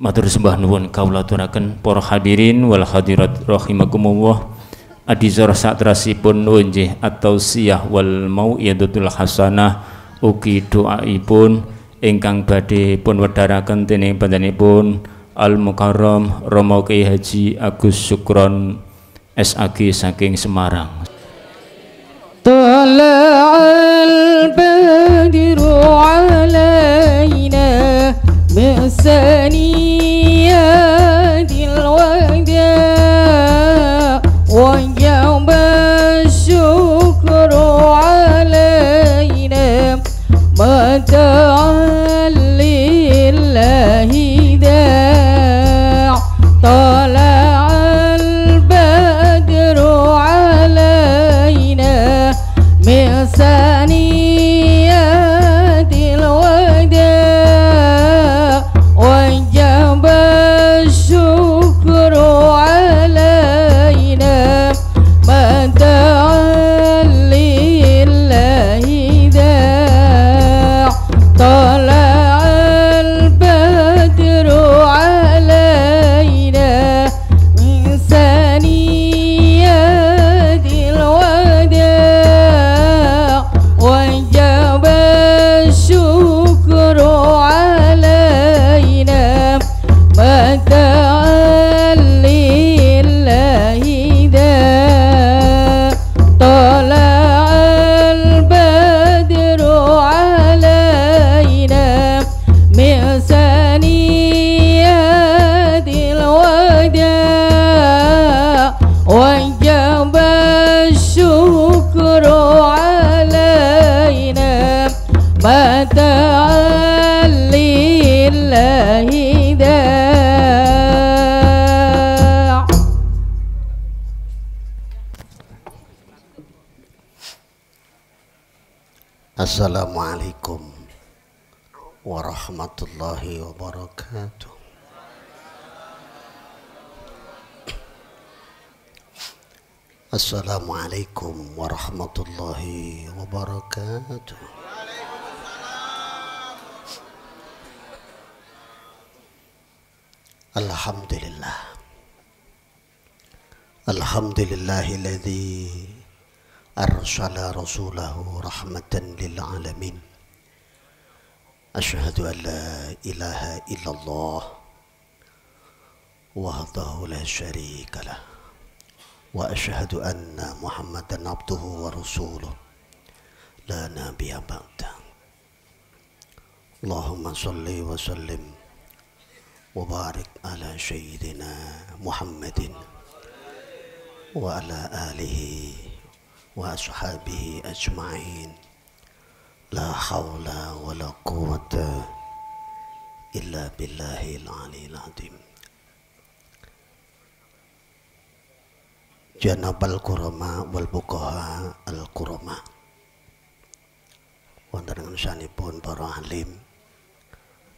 Matur sembah nuwun kaula aturaken para hadirin wal hadirat rahimakumullah. Adizor satrasipun pun atau siyah wal mau'idatul hasanah ugi doaipun ingkang badhe pun wedharaken dening panjenenganipun Al Mukarram Romo Kyai Haji Agus Sukron SAG saking Semarang. Tala'al badiru alaina بأساني السلام عليكم ورحمة الله وبركاته السلام عليكم ورحمة الله وبركاته الحمد لله الحمد لله الذي أرسل رسوله رحمة للعالمين أشهد أن لا إله إلا الله وحده لا شريك له وأشهد أن محمدا عبده ورسوله لا نبي بعده اللهم صل وسلم وبارك على سيدنا محمد وعلى آله وأصحابه أجمعين لا حول ولا قوة إلا بالله العلي العظيم جنب الكرماء والبقهاء الكرماء wonten ngensanipun para alim,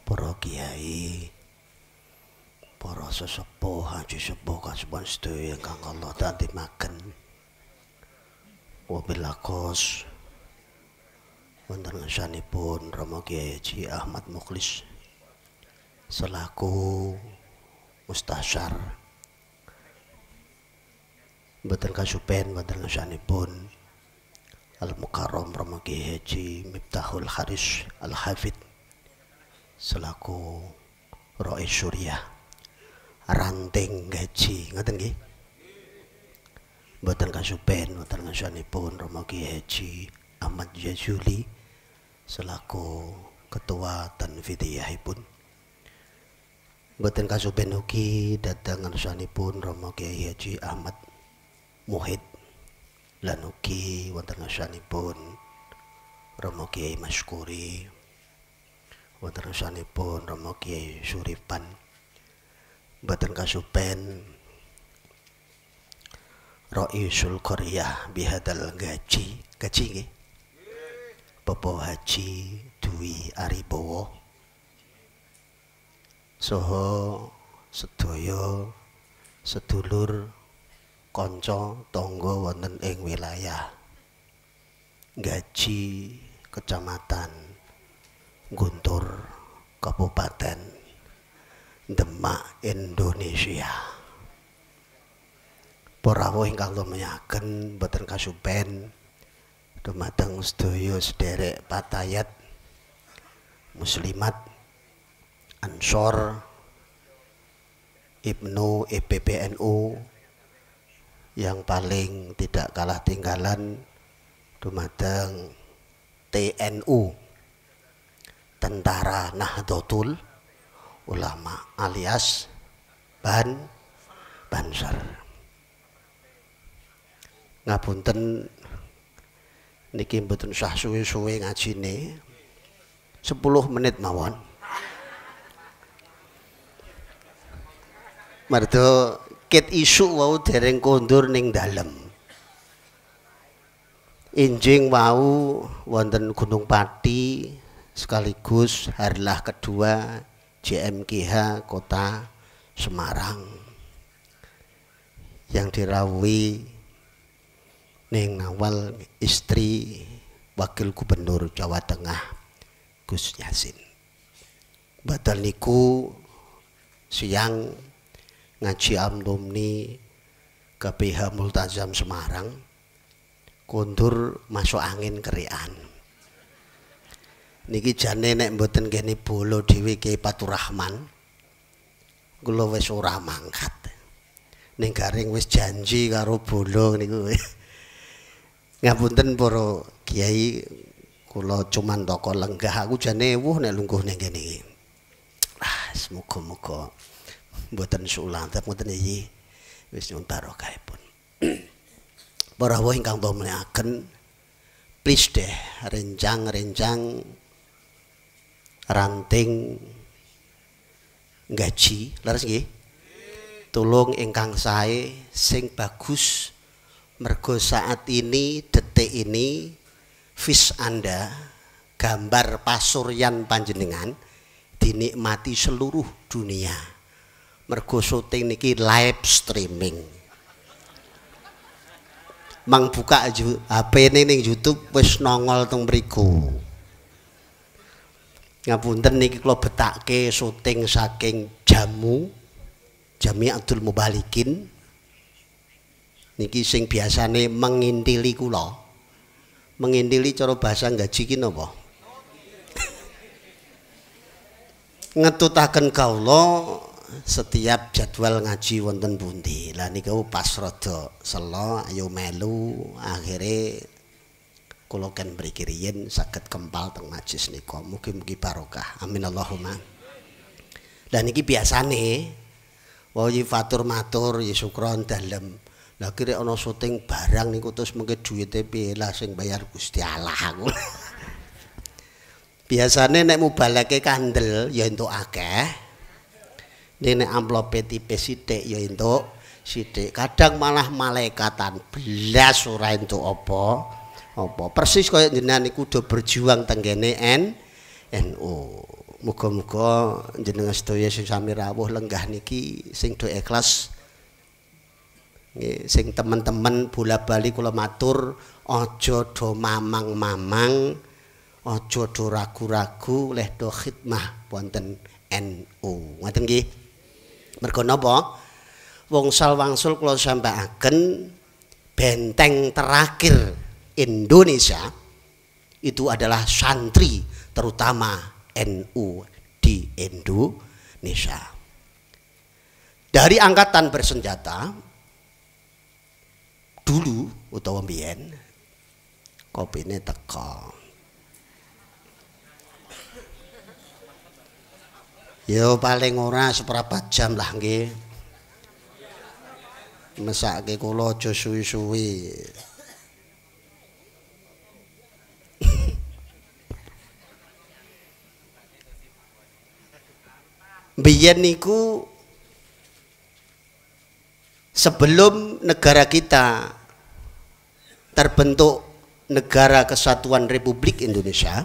para kiai, para sesepuh, haji sepuh kasebut sedaya ingkang Allah tatimaken wabilakos wonten ngesanipun Rama Kiai Ahmad Mukhlis selaku mustasyar Mboten kasupen wonten ngesanipun Al Mukarram Rama Kiai Miftahul Haris Al Hafid selaku Rois Suriah ranting gaji ngoten nggih Mboten kasupen wonten ngesanipun Romo Kiai Haji Ahmad Jazuli selaku ketua dan vidiyahipun. Mboten kasupen ugi dhateng pun Romo Kiai Haji Ahmad Muhid lan ugi wonten pun Romo Kiai Maskuri wonten pun Romo Kiai Suripan Mboten kasuben Ra'isul Qaryah bihadal gaji gaji nggih Bapak Haji Dwi Aribowo soho sedaya sedulur kanca tangga wonten ing wilayah gaji kecamatan Guntur Kabupaten Demak Indonesia hingga ingkang lumiyaken boten kasupen dumateng sedaya sederek patayat muslimat ansor Ibnu eppnu yang paling tidak kalah tinggalan dumateng TNU Tentara Nahdlatul Ulama alias Ban Banser ngapunten niki mboten usah suwe-suwe ngajine 10 menit mawon merdo ket isu wau dereng kondur ning dalem injing wau wonten Gunung Pati sekaligus harilah kedua JMKH Kota Semarang yang dirawuhi Neng Nawal istri Wakil Gubernur Jawa Tengah Gus Yasin. Batal niku siang ngaji alumni KPH Multazam Semarang kondur masuk angin kerian. Niki jane nek mboten kene bolo dhewe Ki Paturahman kula wis ora mangkat. Ning garing wis janji karo bolo niku. ngapunten para kiai kula cuman toko lenggah aku jane wuh nek lungguh ning kene iki ah semoga-moga mboten sulang tetep mboten iki wis nyuwun barokah pun para wong ingkang to please deh rencang-rencang ranting gaji leres nggih tulung ingkang sae sing bagus Mergo saat ini, detik ini, vis Anda, gambar pasuryan panjenengan dinikmati seluruh dunia. Mergo syuting niki live streaming. Mang buka HP ini ning YouTube wis nongol teng mriku. Ngapunten niki kula betake syuting saking jamu Jami Abdul Mubalikin niki sing biasane mengintili kula mengintili cara bahasa gaji ki napa ngetutaken lo setiap jadwal ngaji wonten pundi lah niku pas rada selo ayo melu akhire kula kan mriki riyen saged kempal teng majelis nika mugi-mugi barokah amin Allahumma lah niki biasane wau fatur matur ya syukron dalem Lah kira ana syuting barang niku terus mengke duwite piye lah sing bayar Gusti Allah aku. Biasane nek mubalake kandel ya entuk akeh. Nek nek amplope tipe sithik ya entuk sithik. Kadang malah malaikatan blas ora entuk apa. Apa persis kaya jenengan niku do berjuang tenggene N NU. Muga-muga jenengan sedaya sing sami rawuh lenggah niki sing do ikhlas sing teman-teman bola-bali kula matur aja do mamang-mamang aja do ragu-ragu leh do khidmah wonten NU ngoten nggih mergo napa sal wangsul kula sampaiaken benteng terakhir Indonesia itu adalah santri terutama NU di Indonesia dari angkatan bersenjata dulu utawa mbiyen kopine teko Ya paling ora seprapat jam lah nggih. Mesake kula aja suwi-suwi. Biyen niku sebelum negara kita terbentuk negara kesatuan Republik Indonesia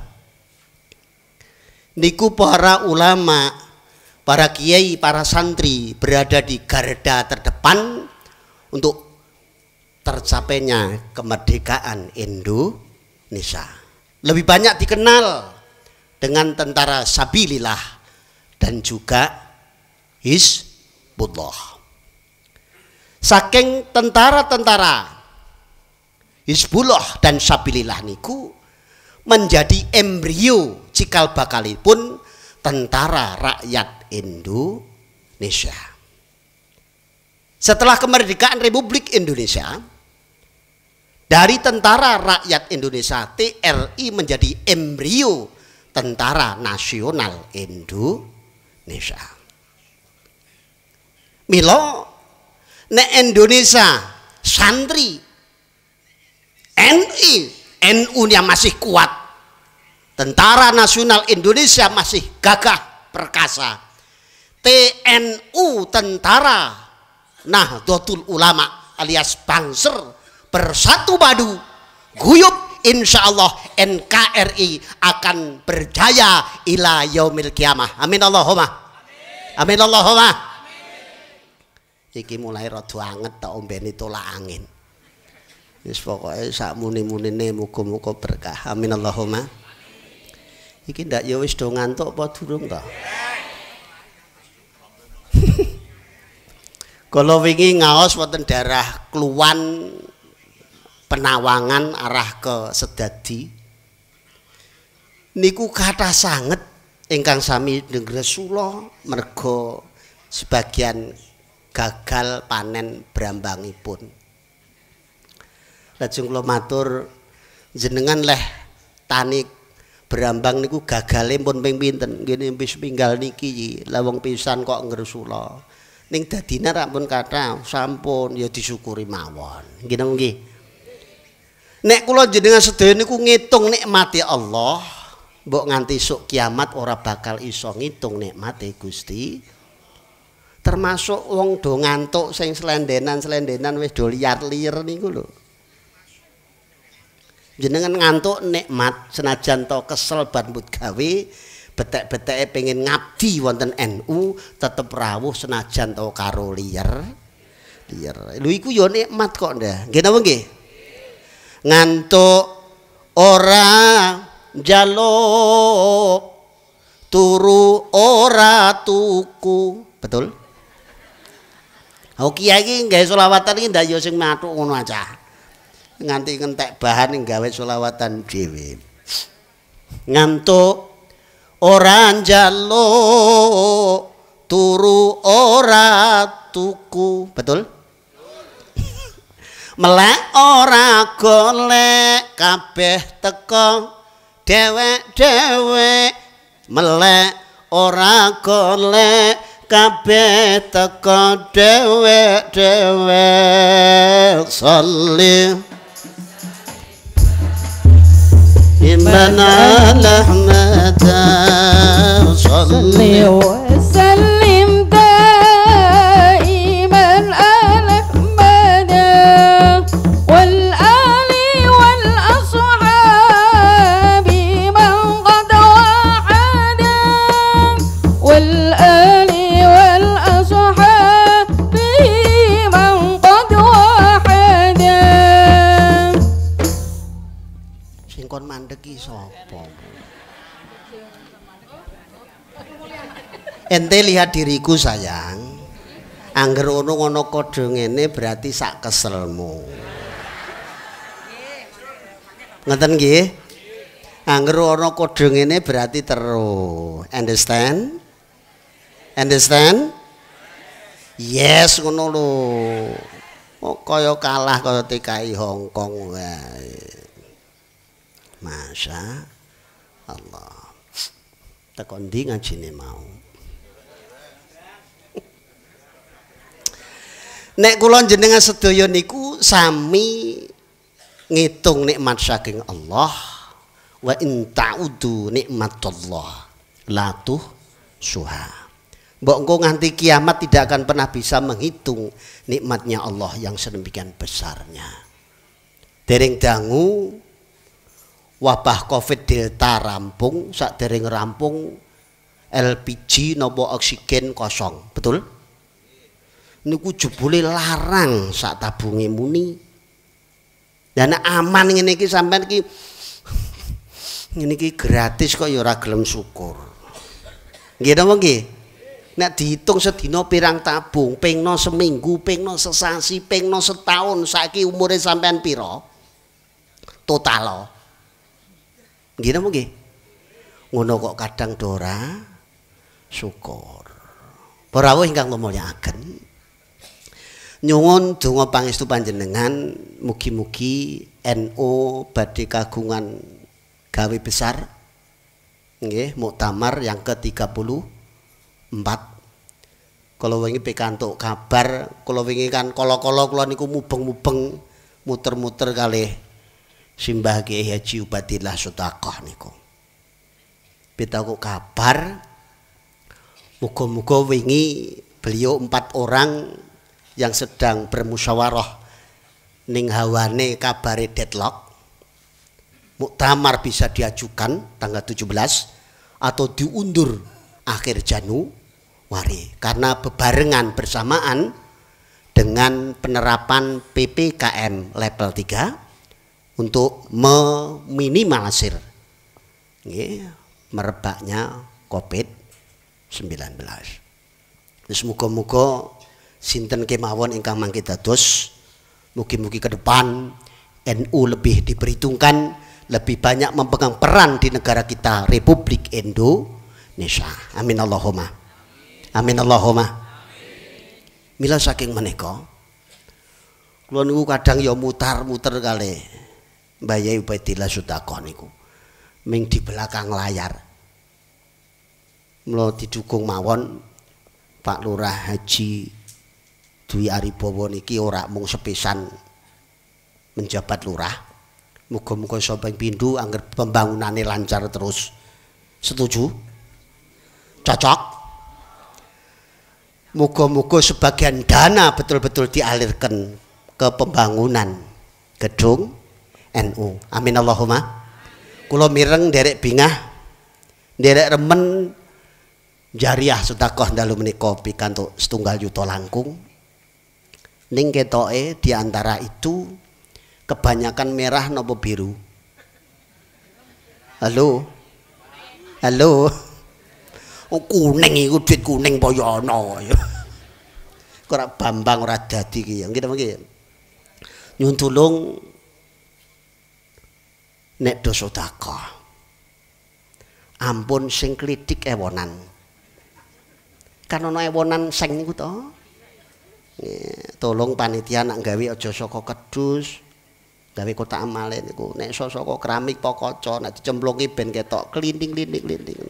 niku para ulama para kiai para santri berada di garda terdepan untuk tercapainya kemerdekaan Indonesia lebih banyak dikenal dengan tentara Sabilillah dan juga Hizbullah saking tentara-tentara Hizbullah dan Sabilillah niku menjadi embrio cikal bakalipun tentara rakyat Indonesia. Setelah kemerdekaan Republik Indonesia, dari tentara rakyat Indonesia TRI menjadi embrio tentara nasional Indonesia. Milo nek Indonesia santri NI NU nya masih kuat Tentara Nasional Indonesia masih gagah perkasa TNU Tentara Nahdlatul Ulama alias Bangser bersatu badu guyup insya Allah NKRI akan berjaya ila yaumil kiamah amin Allahumma amin, amin Allahumma iki mulai rada anget tak ombeni tolak angin. Wis pokoke sak muni-munine muga-muga berkah. Amin Allahumma. Iki ndak ya wis do ngantuk apa durung to? Kala wingi ngaos wonten darah keluan penawangan arah ke sedadi niku kata sangat ingkang sami dengresulo mergo sebagian gagal panen brambangipun. Lajeng kula matur jenengan leh tani brambang niku gagale pun ping pinten, ngene wis ninggal niki, la wong pisan kok ngresula. Ning dadine rak pun kathah, sampun ya disyukuri mawon. Ngene nggih. Nek kula jenengan sedaya niku ngitung nikmati Allah, mbok nganti sok kiamat ora bakal iso ngitung nikmate Gusti termasuk wong do ngantuk sing selendenan-selendenan wis do liar-liar niku lho. Jenengan ngantuk nikmat senajan to kesel ban but gawe betek betek pengen ngabdi wonten NU tetep rawuh senajan to karo liar. Liar. Lho iku yo ya nikmat kok ndah. Nggih napa nggih? Ngantuk ora jalo turu ora tuku. Betul? Oh kiai ini nggak sulawatan ini dayo sing matuk ngono aja. Nganti ngentek bahan ini gawe sulawatan dewi. Ngantuk orang jalo turu ora tuku betul melek ora golek kabeh teko dewek dewek melek ora golek Kabe teko dhewe-dhewe salih Inna lillahi wa inna ilaihi iki sapa? Ente lihat diriku sayang. Angger ono ngono kodho ngene berarti sak keselmu. Ngeten nggih? Angger ono kodho ngene berarti teru. Understand? Understand? Yes ngono lho. Kok kaya kalah kaya TKI hongkong Kong wae. Masya Allah tekondi ini mau Nek kulon jenengan sedaya niku sami ngitung nikmat saking Allah wa in ta'udu nikmatullah latuh suha. Mbok engko nganti kiamat tidak akan pernah bisa menghitung nikmatnya Allah yang sedemikian besarnya. Dereng dangu wabah Covid Delta rampung sakdereng rampung LPG nopo oksigen kosong, betul? Niku jebule larang sak tabunge muni. Dan aman ngene iki sampean iki ngene iki gratis kok ya ora gelem syukur. Nggih napa nggih? Nek diitung sedina pirang tabung, pengno seminggu, pengno sesasi, pengno setahun saiki umure sampean pira? Total Nggih napa Ngono kok kadang dora syukur. Para rawuh ingkang lumayaken. Nyuwun donga pangestu panjenengan mugi-mugi no badhe kagungan gawe besar. Nggih, muktamar yang ke-34 kalau wingi pikantuk kabar kalau wingi kan kala-kala kula niku mubeng-mubeng muter-muter kali simbah kiai ya haji ubadillah sutakoh niku kita kok kabar muga-muga wingi beliau empat orang yang sedang bermusyawarah ning hawane kabare deadlock muktamar bisa diajukan tanggal 17 atau diundur akhir Januari karena bebarengan bersamaan dengan penerapan PPKM level 3 untuk meminimalisir merebaknya COVID-19. Terus muka-muka sinten kemawon ingkang mangke dados mugi-mugi ke depan NU lebih diperhitungkan, lebih banyak memegang peran di negara kita Republik Indonesia. Amin Allahumma. Amin Allahumma. Mila saking menika kula niku kadang ya mutar-muter kali. Mbayai Ubaidillah Sutakon niku. Ming di belakang layar. Mula didukung mawon Pak Lurah Haji Dwi Aribowo niki ora mung sepesan menjabat lurah. Muga-muga sampeyan pindu anggar pembangunannya lancar terus. Setuju? Cocok? Muga-muga sebagian dana betul-betul dialirkan ke pembangunan gedung NU. Amin Allahumma. Kulo mireng derek bingah, derek remen jariah sedekah dalu menika pikantuk setunggal juta langkung. Ning ketoe diantara itu kebanyakan merah nopo biru. Halo. Halo. Oh, kuning itu duit kuning boyono. Ya. Kurang bambang ora dadi kita ya? begini. Nyuntulung. nek dosa takah. Ampun sing klitik ewonan. Kan ana ewonan sing niku to. tolong panitia nak gawe aja saka kedus. Gawe kotak amal niku nek saka keramik pokoco nek dicemplungi ben ketok klinding-klinding-klinding.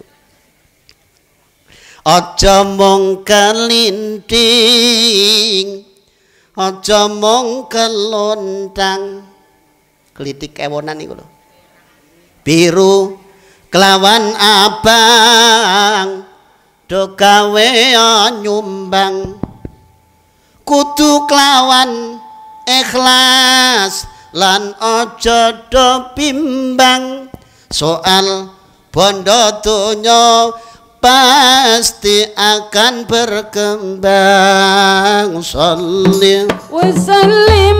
Aja mung kelinding. Aja mung kelontang. Klitik ewonan niku loh biru kelawan abang do gawe nyumbang kudu kelawan ikhlas lan aja do bimbang soal bondo donya pasti akan berkembang Salim wa sallim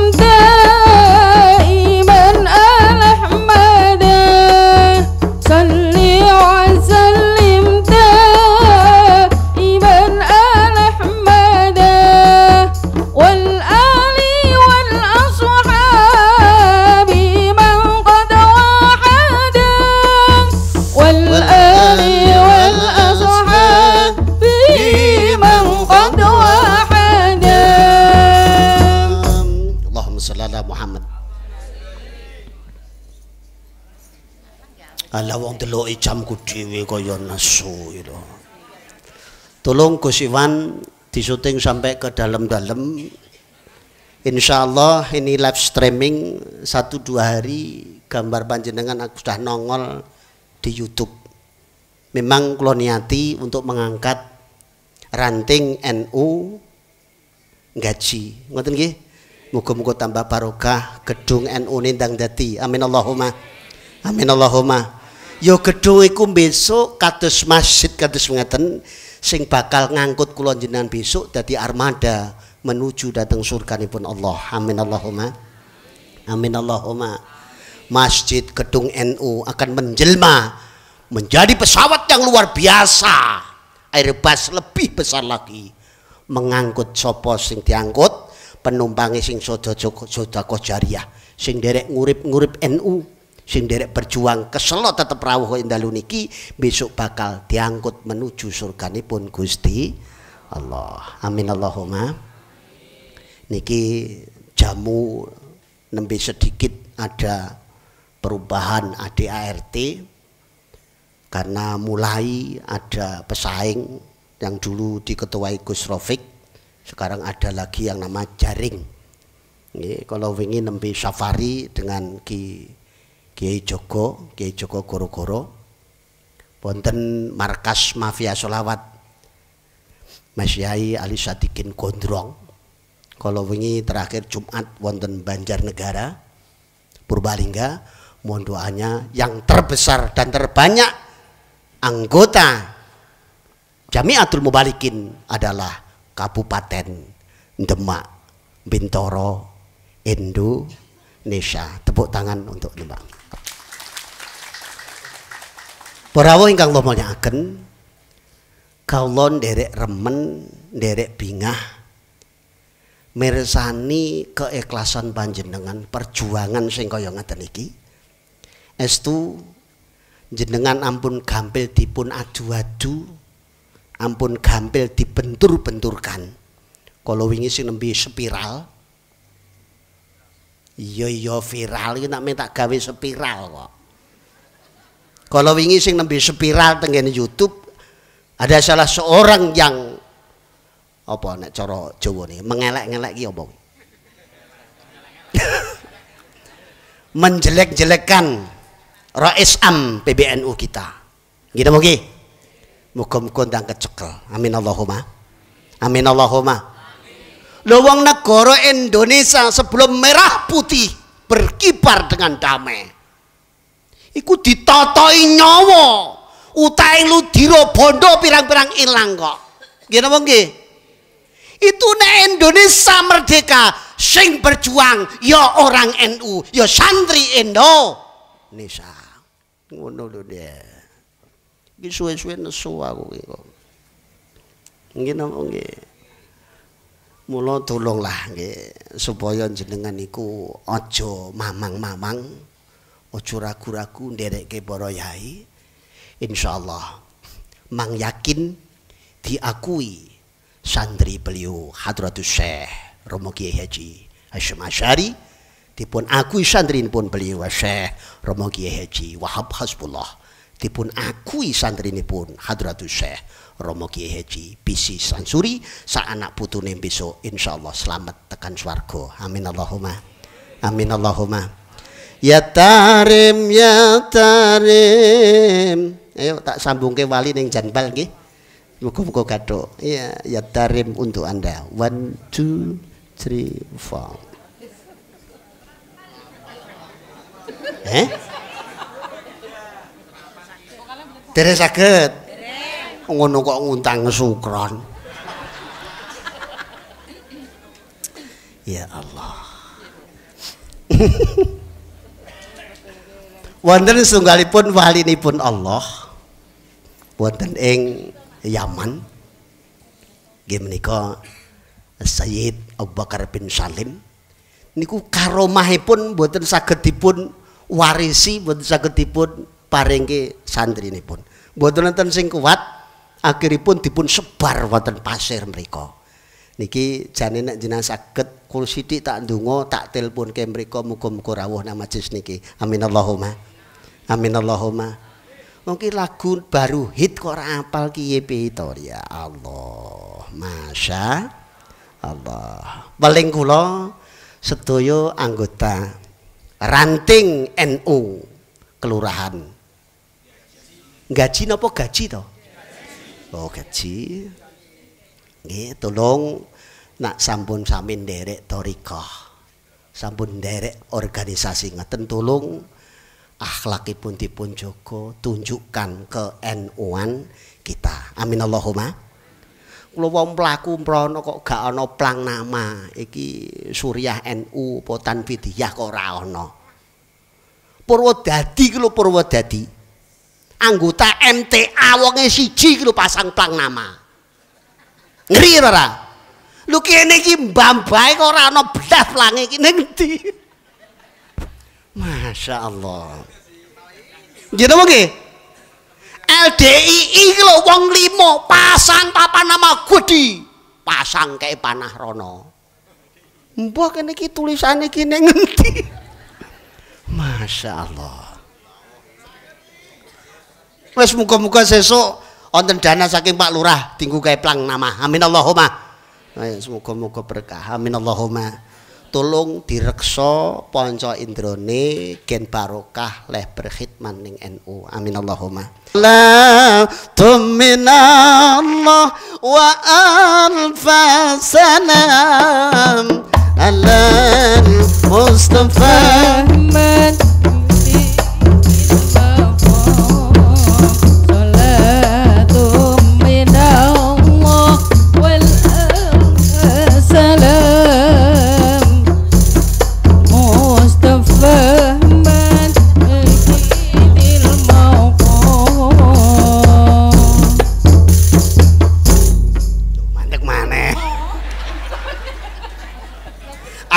Ala wong deloki e jamku dhewe kaya nesu Tolong Gus Iwan disuting sampai ke dalam-dalam. Insya Allah ini live streaming satu dua hari gambar panjenengan aku sudah nongol di YouTube. Memang kloniati untuk mengangkat ranting NU gaji. Ngoten nggih? Muga-muga tambah barokah gedung NU nindang dadi. Amin Allahumma. Amin Allahumma. Yo ya gedung iku besok katus masjid katus ngeten sing bakal ngangkut kula jenengan besok dadi armada menuju datang surga pun Allah. Amin Allahumma. Amin Allahumma. Masjid gedung NU akan menjelma menjadi pesawat yang luar biasa. Airbus lebih besar lagi mengangkut sopo sing diangkut penumpang sing sodo sodo jariah sing derek ngurip ngurip NU sing derek berjuang keselot tetap rawuh indalu niki besok bakal diangkut menuju surga pun Gusti Allah. Amin Allahumma. Niki jamu nembe sedikit ada perubahan ADART karena mulai ada pesaing yang dulu diketuai Gus Rofik sekarang ada lagi yang nama jaring. Ini kalau ingin nembe safari dengan Ki Kiai Joko, Kiai Joko Koro-Koro wonten markas mafia solawat Mas Yai Ali Sadikin Gondrong kalau wingi terakhir Jumat wonten Banjarnegara Purbalingga mohon doanya yang terbesar dan terbanyak anggota Jamiatul Mubalikin adalah Kabupaten Demak Bintoro Indonesia tepuk tangan untuk Demak Porawo ingkang lomo nyaken kaulon derek remen derek bingah meresani keikhlasan panjenengan perjuangan sing kaya ngeten iki estu jenengan ampun gampil dipun adu-adu ampun gampil dibentur-benturkan kalau wingi sing nembe spiral iya iya viral iki nak minta gawe spiral kok kalau wingi sing nembe spiral tengene YouTube ada salah seorang yang apa nek cara Jawa nih mengelek-ngelek ki apa menjelek-jelekan Rais Am PBNU kita. Gitu mugi. Muga-muga ndang kecekel. Amin Allahumma. Amin Allahumma. Lo wong negara Indonesia sebelum merah putih berkibar dengan damai iku ditotoi nyawa utahe ludira bondo pirang-pirang ilang kok nggih napa nggih itu nek Indonesia merdeka sing berjuang ya orang NU ya santri Indonesia ngono lho dia iki suwe-suwe nesu aku iki kok nggih napa nggih mula tolonglah nggih supaya jenengan iku aja mamang-mamang ojo ragu-ragu keboro para yai insyaallah mang yakin diakui santri beliau Hadratus Syekh Romo Kiai Haji Hasyim Asyari dipun akui santri pun beliau Syekh Romo Kiai Haji Wahab Hasbullah dipun akui santri pun Hadratus Syekh Romo Kiai Haji Bisi Sansuri sa anak putune besok insyaallah selamat tekan swarga amin Allahumma amin Allahumma Ya tarim ya tarim. Ayo tak sambung ke wali neng janbal nggih. Muka-muka kado Ya ya tarim untuk Anda. One two three four. Eh? Deres sakit. Ngono kok nguntang sukron. Ya Allah. wonten sunggalipun walinipun Allah wonten ing Yaman nggih menika Sayyid Abu Bakar bin Salim niku karomahipun boten saged dipun warisi boten saged dipun paringke santrinipun pun, wonten sing kuat akhiripun dipun sebar wonten pasir mereka. niki jane nek jenengan saged kul tak ndonga tak telpon kemriko muga-muga rawuh nang majelis niki amin Allahumma Amin Allahumma. Mungkin lagu baru hit kok ora apal kiye Ya Allah. Masya Allah. Paling kula sedaya anggota ranting NU kelurahan. Gaji napa gaji to? Oh, gaji. Nggih, tolong nak sampun sami nderek torikah. Sampun nderek organisasi ngeten tolong akhlakipun dipun jaga tunjukkan ke NUAN kita amin Allahumma kula wong mlaku mrana kok gak ana plang nama iki suriah NU potan tanfidiyah kok ora ana purwa dadi ki lho purwa dadi anggota MTA wonge siji ki pasang plang nama ngeri ora lho kene iki mbambae kok ora ana blas plange iki ning ndi Masya Allah. Gitu mungkin. LDII lo wong limo pasang papan nama gudi pasang kayak panah rono. Mbah kene iki tulisane iki ngenti. Masya Allah. Wes muka-muka sesuk wonten dana saking Pak Lurah tinggu kayak plang nama. Amin Allahumma. Wes muga berkah. Amin Allahumma. tulung direksa panca indrone gen barokah leh berkhidmat ning NU amin Allahumma la tumina Allah wa alfa salam ala mustafa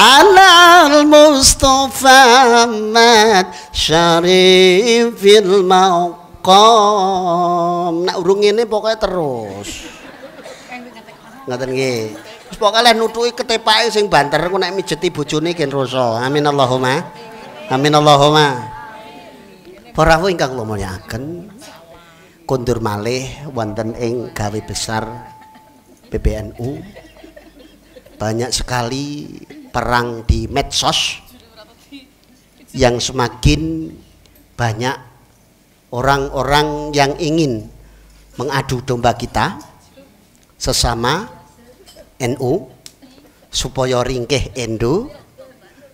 alal Mustafa Ahmad Syarifil Maqam nak urung ini pokoknya terus ngatain gini pokoknya lah nutui ketepai sing banter aku nak mijeti bujuni gen roso amin Allahumma amin Allahumma Porawu ingkang kula mulyaken. Kundur malih wonten ing gawe besar PBNU. Banyak sekali perang di medsos yang semakin banyak orang-orang yang ingin mengadu domba kita sesama NU supaya ringkeh Endo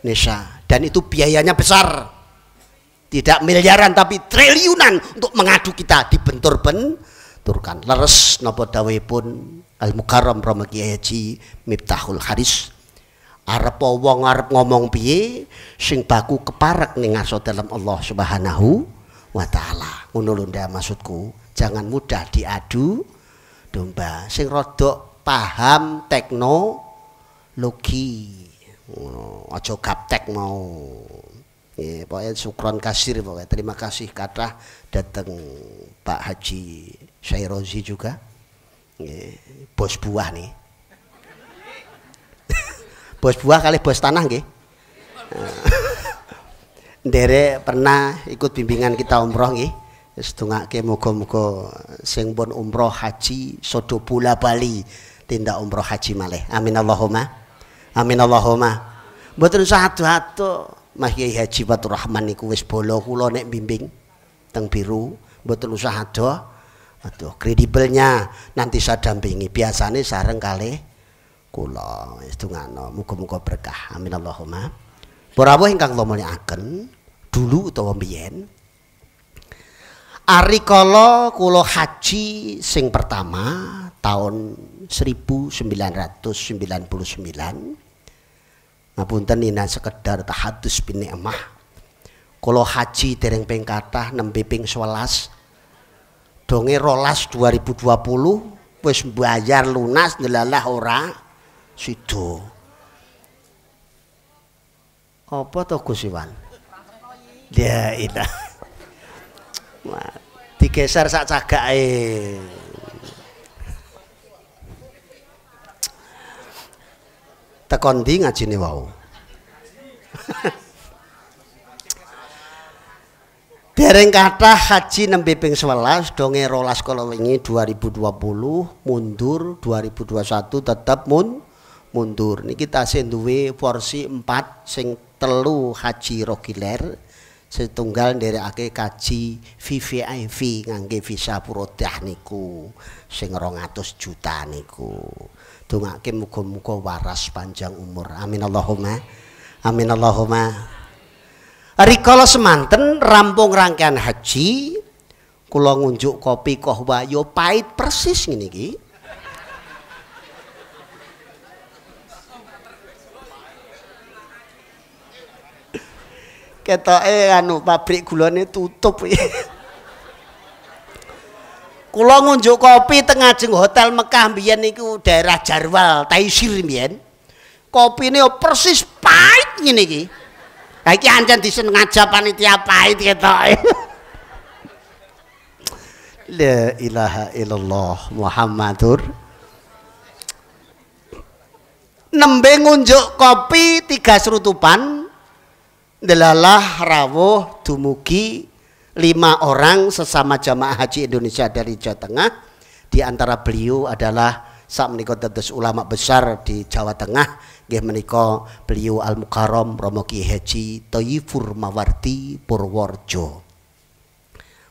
Nesa dan itu biayanya besar tidak miliaran tapi triliunan untuk mengadu kita dibentur benturkan leres nopo dawe pun al mukarram romo kiai haris arep wong arep ngomong piye sing baku keparek ning ngarsa dalam Allah Subhanahu wa taala ngono lho maksudku jangan mudah diadu domba sing rodok paham teknologi ngono aja gaptek mau ya pokoknya sukron kasir pokoknya terima kasih kata datang Pak Haji Syairozi juga ya, bos buah nih bos buah kali bos tanah nggih. Nah. Ndere pernah ikut bimbingan kita umroh nggih. Wis dongake muga-muga sing pun umroh haji sodo pula bali tindak umroh haji malih. Amin Allahumma. Amin Allahumma. Mboten usah adu Mas Kiai Haji Fatur Rahman niku wis bola kula nek bimbing teng biru mboten usah adu. Aduh, kredibelnya nanti saya dampingi. Biasanya sareng kali kula sedongano muka-muka berkah amin Allahumma para rawuh ingkang kula mulyakaken dulu utawa biyen kala kula haji sing pertama tahun 1999 ngapunten ini sekedar tahadus bin emah kula haji dereng ping kathah nembe ping 11 donge rolas 2020 wis bayar lunas ndelalah ora Sido. Apa to Gus Iwan? Ya ilah. Iya. Digeser sak cagake. Tekon ndi ngajine wau. Dereng kata haji nembe ping 11 donge rolas kala wingi 2020 mundur 2021 tetap mundur mundur niki tasih duwe porsi 4 sing telu haji rogiler setunggal nderekake kaji VVIP ngangge visa purodah niku sing 200 juta niku dongake muga-muga waras panjang umur amin Allahumma amin Allahumma rikala semanten rampung rangkaian haji kula ngunjuk kopi kohwa yo pahit persis ngene iki eh anu pabrik gulane tutup kula ngunjuk kopi teng ajeng hotel Mekah biyen niku daerah Jarwal Taisir biyen kopine persis pahit ngene iki ha iki ancen disengaja panitia pahit eh La ilaha illallah Muhammadur nembe ngunjuk kopi tiga serutupan delalah rawuh dumugi lima orang sesama jamaah haji Indonesia dari Jawa Tengah di antara beliau adalah sak menika dados ulama besar di Jawa Tengah nggih menika beliau Al Mukarram Romo Ki Haji Toyifur Mawarti Purworejo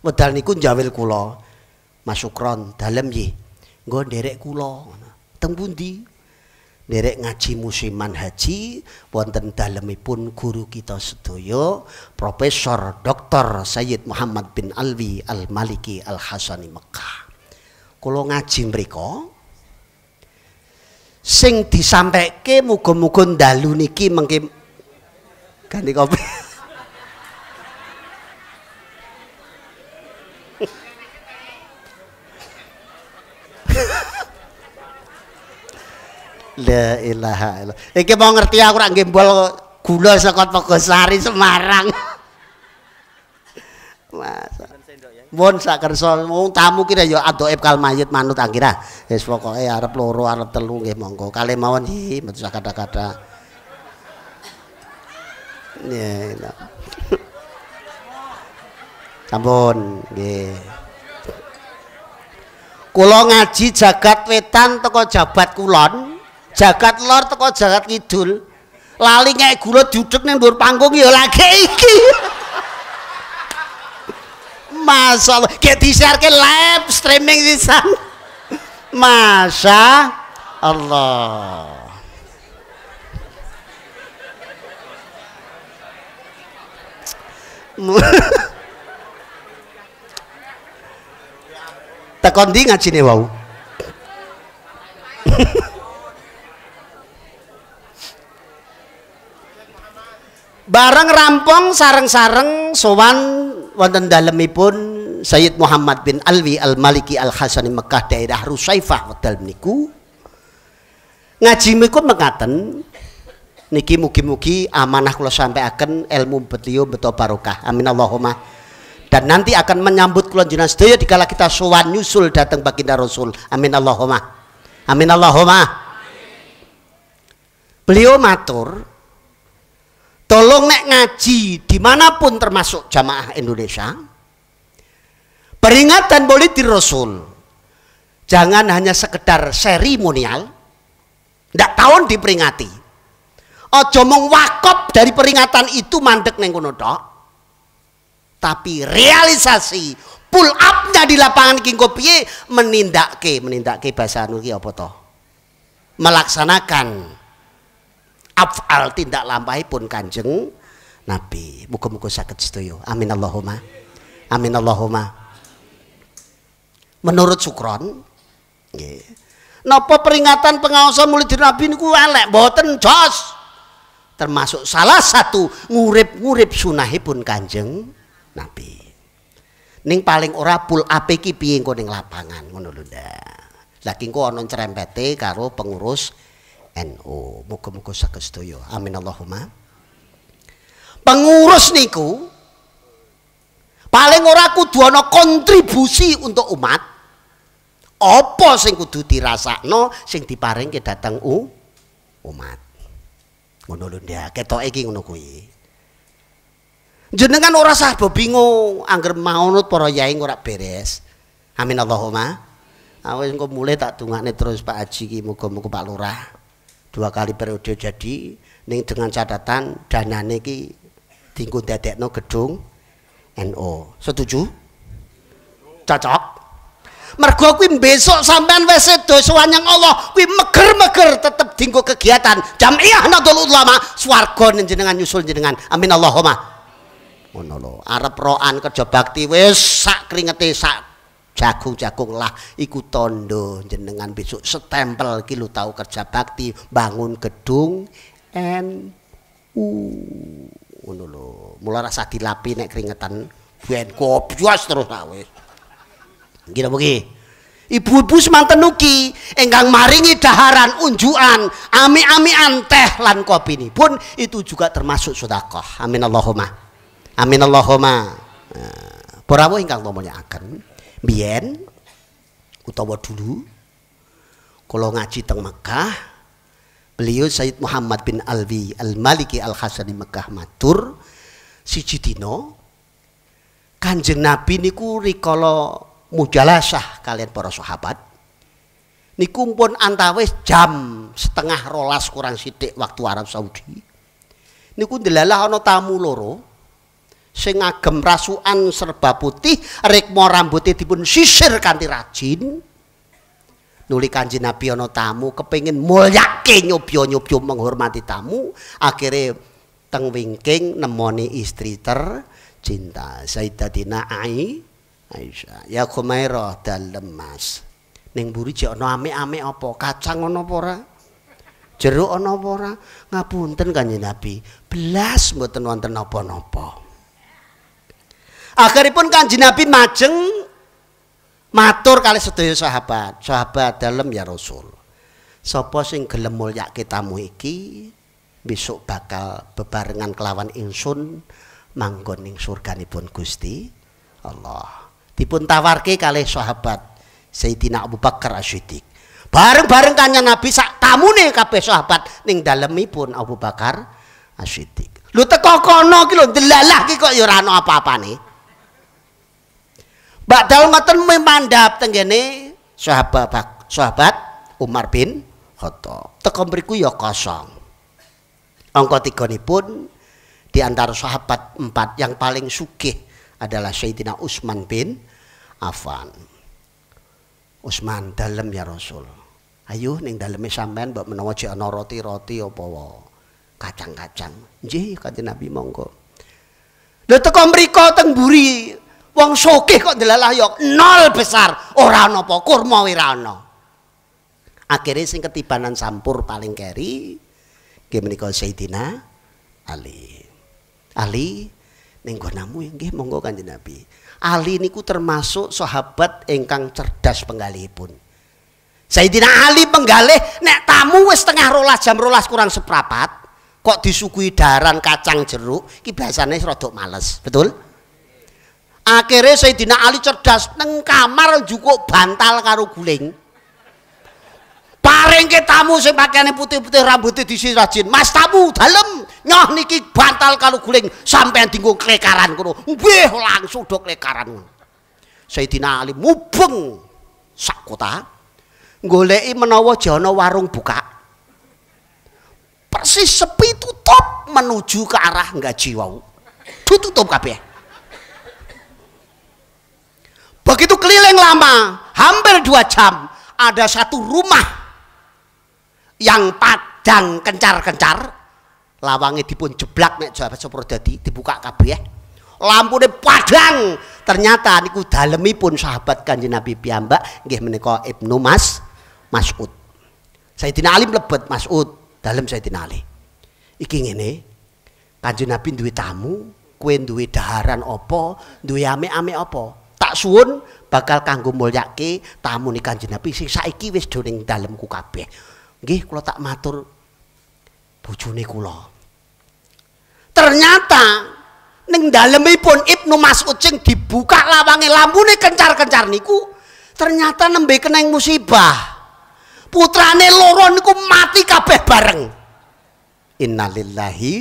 wedal niku njawil kula Mas Sukron dalem nggih nggo nderek kula teng pundi Derek ngaji musiman haji wonten dalemipun guru kita sedaya Profesor Dr. Sayyid Muhammad bin Alwi Al-Maliki Al-Hasani Mekah. Kula ngaji mriku sing disampeke muga-muga dalu niki mengke ganti kopi. La ilaha illallah. Iki mau ngerti aku ora nggih mbol gula saka Togosari Semarang. mas. Mun sak kersa wong tamu ki ya adoke kal mayit manut angira. Ah. Wis pokoke arep loro arep telu nggih monggo. Kale mawon hi metu sak kata-kata. Ya. ya. Sampun nggih. Kula ngaji jagat wetan teko jabat kulon jagat lor teko jagat kidul lali ngek gula duduk neng dur panggung ya lagi iki masyaallah ge ke live streaming di sana, Masya Allah konding di nih wau. bareng rampung sareng-sareng sowan wonten dalemipun Sayyid Muhammad bin Alwi Al-Maliki Al-Hasani Mekah daerah Rusaifah wekdal niku ngaji niku mekaten niki mugi-mugi amanah kula sampaikan ilmu beliau beto barokah amin Allahumma dan nanti akan menyambut kula jenengan sedaya dikala kita sowan nyusul datang baginda Rasul amin Allahumma amin Allahumma beliau matur tolong nek ngaji dimanapun termasuk jamaah Indonesia peringatan boleh di Rasul jangan hanya sekedar seremonial ndak tahun diperingati ojo mong wakop dari peringatan itu mandek neng dok. tapi realisasi pull upnya di lapangan menindak piye menindak ke bahasa anu apa toh melaksanakan afal tindak pun Kanjeng Nabi. muka sakit sakit setuju Amin Allahumma. Amin Allahumma. Menurut Sukron nopo peringatan pengawasan di Nabi ini elek boten jos. Termasuk salah satu ngurip-ngurip pun Kanjeng Nabi. Ning paling ora pul ape ki piye lapangan ngono lho ndak. Lah ki engko ana cerempete karo pengurus NU. Muka-muka saka setuju. Amin Allahumma. Pengurus niku paling ora kudu ana kontribusi untuk umat. Apa sing kudu dirasakno sing diparingke dateng u umat. Ngono lho ndak, ketok iki ngono kuwi. Jenengan ora usah bingung angger maunut para yai ora beres. Amin Allahumma. Awas engko mulai tak dungakne terus Pak Haji iki muga-muga Pak Lurah. dua kali periode jadi ning dengan catatan dana niki tinggu no gedung NO. Setuju? Cocok. Mergo kuwi besok sampean wis sedo sewanyang Allah kuwi meger-meger tetep dinggo kegiatan Jamiah nadul Ulama swarga jenengan nyusul jenengan. Amin Allahumma. Ngono lho. Arep roan kerja bakti wis sak keringete sak jagung-jagung lah iku tondo jenengan besok setempel ki lu tau kerja bakti bangun gedung NU ngono lho mula rasa dilapi nek keringetan ben kobyos terus tak wis ngira mriki ibu-ibu semanten ugi maringi daharan unjukan ami amian teh lan kopi pun itu juga termasuk sedekah amin Allahumma amin Allahumma nah, para ingkang akan biyen utawa dulu kalau ngaji teng Mekah beliau Sayyid Muhammad bin Alwi Al-Maliki Al-Hasani Mekah matur siji dina Kanjeng Nabi niku rikala mujalasah kalian para sahabat niku pun antawis jam setengah rolas kurang sidik waktu Arab Saudi niku ndelalah ana tamu loro sing ngagem rasukan serba putih rikma rambuté dipun sisir kanthi rajin nuli kanjeng Nabi ana tamu kepengin mulyake nyobyo-nyobyo menghormati tamu akhirnya teng wingking nemoni istri tercinta. cinta Sayyidatina Ai Aisyah ya kumaira dalem mas ning mburi jek ana ame-ame apa kacang ana apa ora jeruk ana apa ora ngapunten kanjeng Nabi belas mboten wonten apa-apa akhiripun kanji nabi majeng matur kali sedaya sahabat sahabat dalem ya rasul sopo sing gelem mulia kita iki besok bakal bebarengan kelawan insun manggon ing surganipun gusti Allah dipun tawarke kali sahabat Sayyidina Abu Bakar Asyidik bareng-bareng kanya nabi sak tamu nih kabeh sahabat ning dalemipun Abu Bakar Asyidik lu teko kono ki lho delalah ki kok ya ora apa-apa nih Badal ngoten memandap tenggene sahabat sahabat Umar bin Khattab. Teko mriku ya kosong. Angka pun di antara sahabat empat yang paling sugih adalah Sayyidina Utsman bin Affan. Utsman dalam ya Rasul. Ayo ning daleme sampean mbok menawa jek ana roti-roti apa kacang-kacang. Nggih, kata Nabi monggo. Lha teko mriku teng mburi Wong sokih kok delalah yo ya nol besar, ora ana apa kurma ora ana. Akhire sing ketibanan sampur paling keri nggih menika Sayyidina Ali. Ali ning nggonamu ya, nggih monggo Kanjeng Nabi. Ali niku termasuk sahabat ingkang cerdas penggalihipun. Sayyidina Ali penggalih nek tamu wis tengah rolas jam rolas kurang seprapat kok disukui daran kacang jeruk ki biasane rada males, betul? akhirnya Sayyidina Ali cerdas neng kamar cukup bantal karo guling paring ke tamu sing pakaiannya putih-putih rambutnya di sisi rajin mas tamu dalem nyoh niki bantal karo guling sampai yang tinggung kelekaran kuno wih langsung do kelekaran Sayyidina Ali mubeng Sak kota, golei menawa jana warung buka persis sepi tutup menuju ke arah nggak jiwau tutup kabeh Begitu keliling lama, hampir dua jam, ada satu rumah yang padang kencar-kencar, lawangnya dipun jeblak nek jawab sopro dadi dibuka kabeh. Ya. ini padang. Ternyata niku pun sahabat Kanjeng Nabi piyambak nggih menika Ibnu Mas Mas'ud. Sayyidina Ali mlebet Mas'ud dalem Sayyidina Ali. Iki ngene, Kanjeng Nabi duwe tamu, kue duwe daharan opo duwe ame-ame apa? tak suwun bakal kanggo mulyake tamu ni Kanjeng Nabi sing saiki wis do ning dalemku kabeh. Nggih kula tak matur bojone kula. Ternyata ning dalemipun Ibnu Mas'ud sing dibuka lawange lambune kencar-kencar niku ternyata nembe keneng musibah. Putrane loro niku mati kabeh bareng. Innalillahi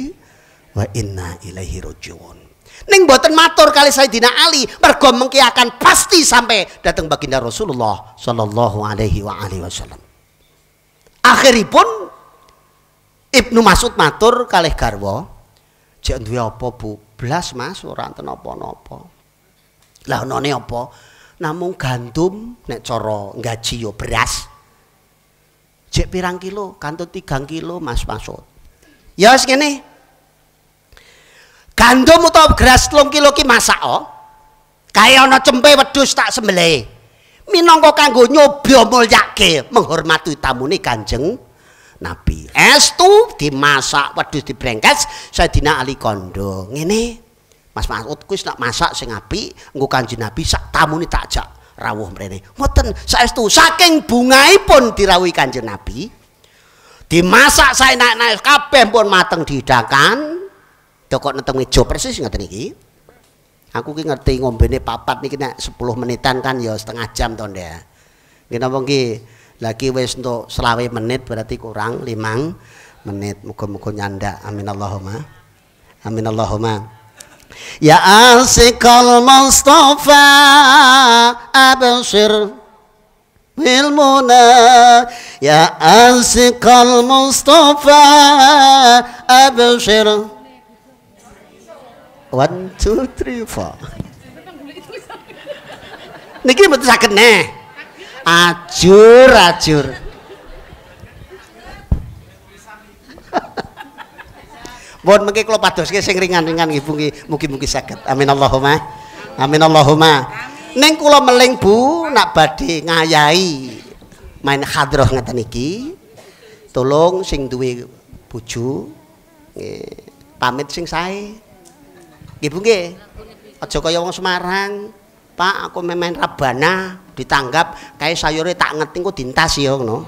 wa inna ilaihi rajiun. Ning boten matur kali Sayyidina Ali mergo mengki akan pasti sampai datang baginda Rasulullah sallallahu alaihi wa alihi wasallam. Akhiripun Ibnu Mas'ud matur kalih garwa, "Jek duwe apa, Bu? Blas Mas, ora enten apa-apa." Lah onone apa? Namung gandum nek cara gaji yo beras. Jek pirang kilo? Kantut 3 kilo Mas Mas'ud. Ya wis kene, gandum utawa beras 3 kilo ki masak o. Oh. Kae ana cempe wedhus tak sembelih. Minangka kanggo nyoba mulyake menghormati tamune Kanjeng Nabi. Estu dimasak wedhus dibrengkes Sayidina Ali Kondo. Ngene. Mas Mahmud kuwi nak masak sing apik, engko Kanjeng Nabi sak tamune tak ajak rawuh mrene. Mboten saestu saking bungaipun dirawi Kanjeng Nabi. Dimasak saenak-enak kabeh pun mateng dihidangkan. Toko nonton ijo persis nggak iki. Aku ki ngerti ini papat nih nek sepuluh menitan kan ya setengah jam tuh deh. Kita mungkin ki Lagi wes untuk selawe menit berarti kurang limang menit. mukul mukul nyanda Amin Allahumma. Amin Allahumma. Ya asikal Mustafa na. Ya asyikal Mustafa المصطفى أبشر One, two, three, four. Niki mboten saged neh. Ajur, ajur. Mohon mungkin kalau padus ke sing ringan-ringan ibu ki mungkin-mungkin sakit. Amin Allahumma, amin Allahumma. Neng kulo meleng bu nak badi ngayai main hadroh ngata niki. Tolong sing duwe bucu pamit sing saya Ibu Bu nggih. Aja kaya wong Semarang. Pak, aku main rabana ditanggap kae sayure tak ngeting ku dintas ya ngono.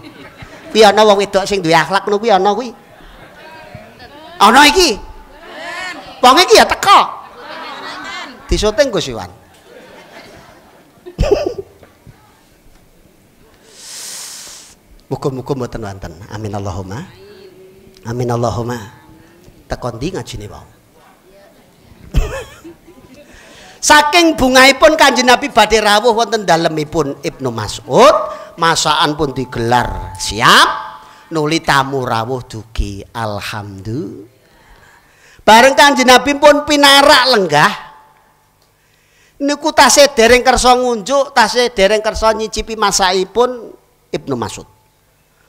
Piye ana wong wedok sing duwe akhlak ngono kuwi ana kuwi? Ana iki. Wong iki ya teko. Disyuting Gus Iwan. Muga-muga mboten wonten. Amin Allahumma. Amin Allahumma. Tekon ndi ngajine wau. Saking bungaipun Kanjeng Nabi badhe rawuh wonten dalemipun Ibnu Mas'ud, masakan pun digelar. Siap nuli tamu rawuh dugi alhamdulillah. Bareng Kanjeng Nabi pun pinarak lenggah. Niku tase dereng kersa ngunjuk, tase dereng kersa nyicipi masakipun Ibnu Mas'ud.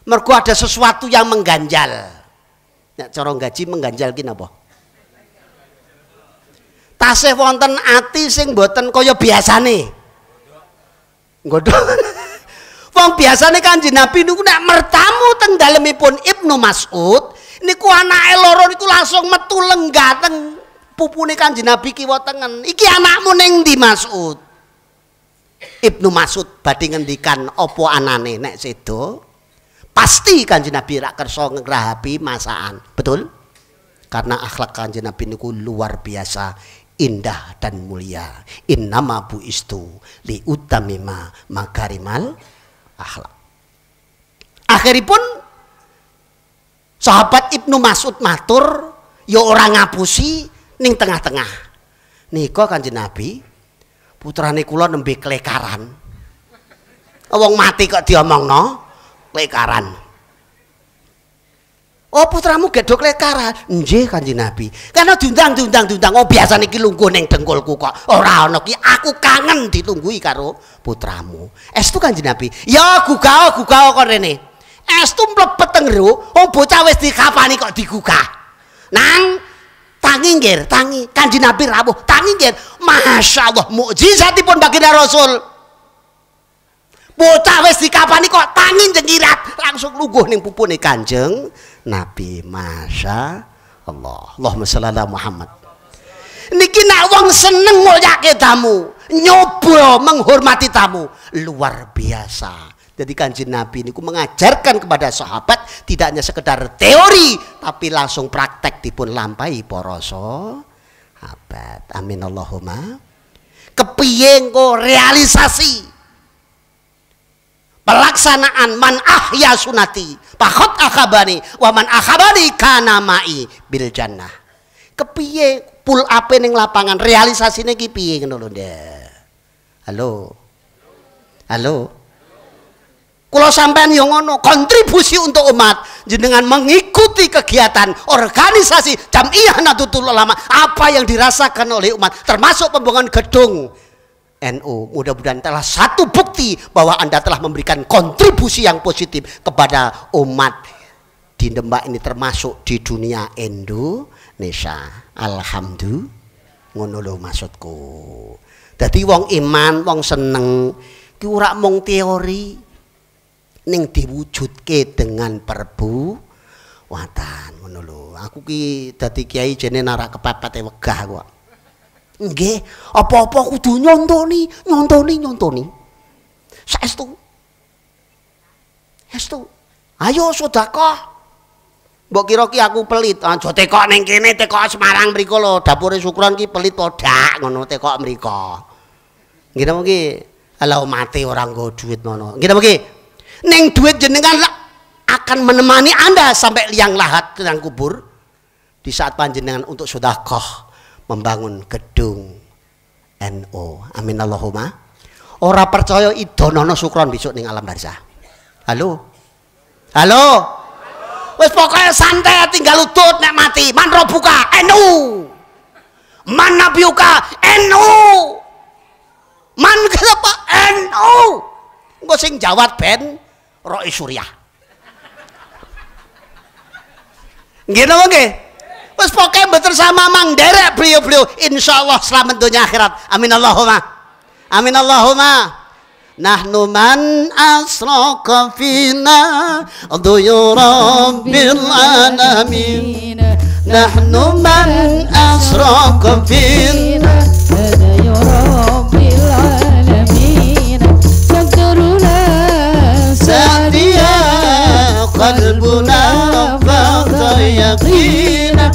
Mergo ada sesuatu yang mengganjal. Nek cara gaji mengganjal ki napa? tasih wonten ati sing boten kaya biasane. Godhok. Wong biasane Kanjeng Nabi niku nek mertamu teng dalemipun Ibnu Mas'ud, niku anake loro niku langsung metu lenggah teng pupune Kanjeng Nabi kiwa tengen. Iki anakmu ning ndi Mas'ud? Ibnu Mas'ud badhe ngendikan apa anane nek sedo? Pasti Kanjeng Nabi rak kersa ngrahapi masakan. Betul? Karena akhlak Kanjeng Nabi niku luar biasa. indah dan mulia. Innama bu istu li utamima makarimal akhlak. Akhiripun sahabat Ibnu Mas'ud matur ya orang ngapusi ning tengah-tengah. Niko Kanjeng Nabi putrane kula nembe klekaran. Wong mati kok diomongno klekaran. Oh putramu gedok lekara, nje kanji nabi. Karena diundang diundang diundang, oh biasa niki lunggu neng dengkulku kok. Orang oh, noki, aku kangen ditunggui karo putramu. Es tu kanji nabi. Ya guga oh guga oh rene. Es tu mlebet tengru, oh bocah wes di kok diguga. Nang tangi ngir, tangi kanji nabi rabu, tangi ngir. Masya Allah, mujizat pun rasul. Bocah wes di kok tangi jengirat, langsung lugu neng pupune kanjeng. Nabi Masya Allah Allahumma sallallahu Muhammad niki nak wong seneng ngoyake tamu nyoba menghormati tamu luar biasa jadi kanjeng Nabi niku mengajarkan kepada sahabat tidak hanya sekedar teori tapi langsung praktek dipun lampahi para sahabat. Amin Allahumma. Kepiye engko realisasi pelaksanaan man ahya sunati pakot akabani wa man akabani kanamai bil jannah kepiye pull up neng lapangan realisasinya kepiye piye ngono lho halo halo kalau sampean yang ngono kontribusi untuk umat dengan mengikuti kegiatan organisasi iya natutul Ulama apa yang dirasakan oleh umat termasuk pembangunan gedung NU. Mudah-mudahan telah satu bukti bahwa Anda telah memberikan kontribusi yang positif kepada umat di Demak ini termasuk di dunia Indonesia. Alhamdulillah. Ngono lho maksudku. Dadi wong iman, wong seneng ki ora mung teori ning diwujudke dengan perbu watan ngono lho. Aku ki dadi kiai jene narak kepepet e wegah kok. Nggih, apa-apa kudu nyontoni, nyontoni, nyontoni. Saestu. Saestu. Ayo sedekah. Mbok kira ki aku pelit. Ah, aja tekok ning kene, tekok Semarang mriku lho. Dapure syukuran ki pelit dak ngono tekok mriku. Ngira mengki ala mati orang nggo duit ngono. Ngira mengki ning duit jenengan akan menemani Anda sampai liang lahat ke kubur di saat panjenengan untuk sedekah membangun gedung NO. Amin Allahumma. Ora percaya idonono sukron besok ning alam barzah. Halo. Halo. Wes pokoknya santai tinggal lutut nek mati. Man robuka NU. Man nabiuka NU. Man kenapa NU? Engko sing jawab ben Roy Suriah. Nggih napa nggih? Wes pokoke mboten sama mang derek beliau-beliau insyaallah selamat dunia akhirat. Amin Allahumma. Amin Allahumma. Nahnu man asraka fina dhuyur rabbil alamin. Nahnu man asraka fina dhuyur rabbil alamin. Sakruna sadiya qalbuna yaqina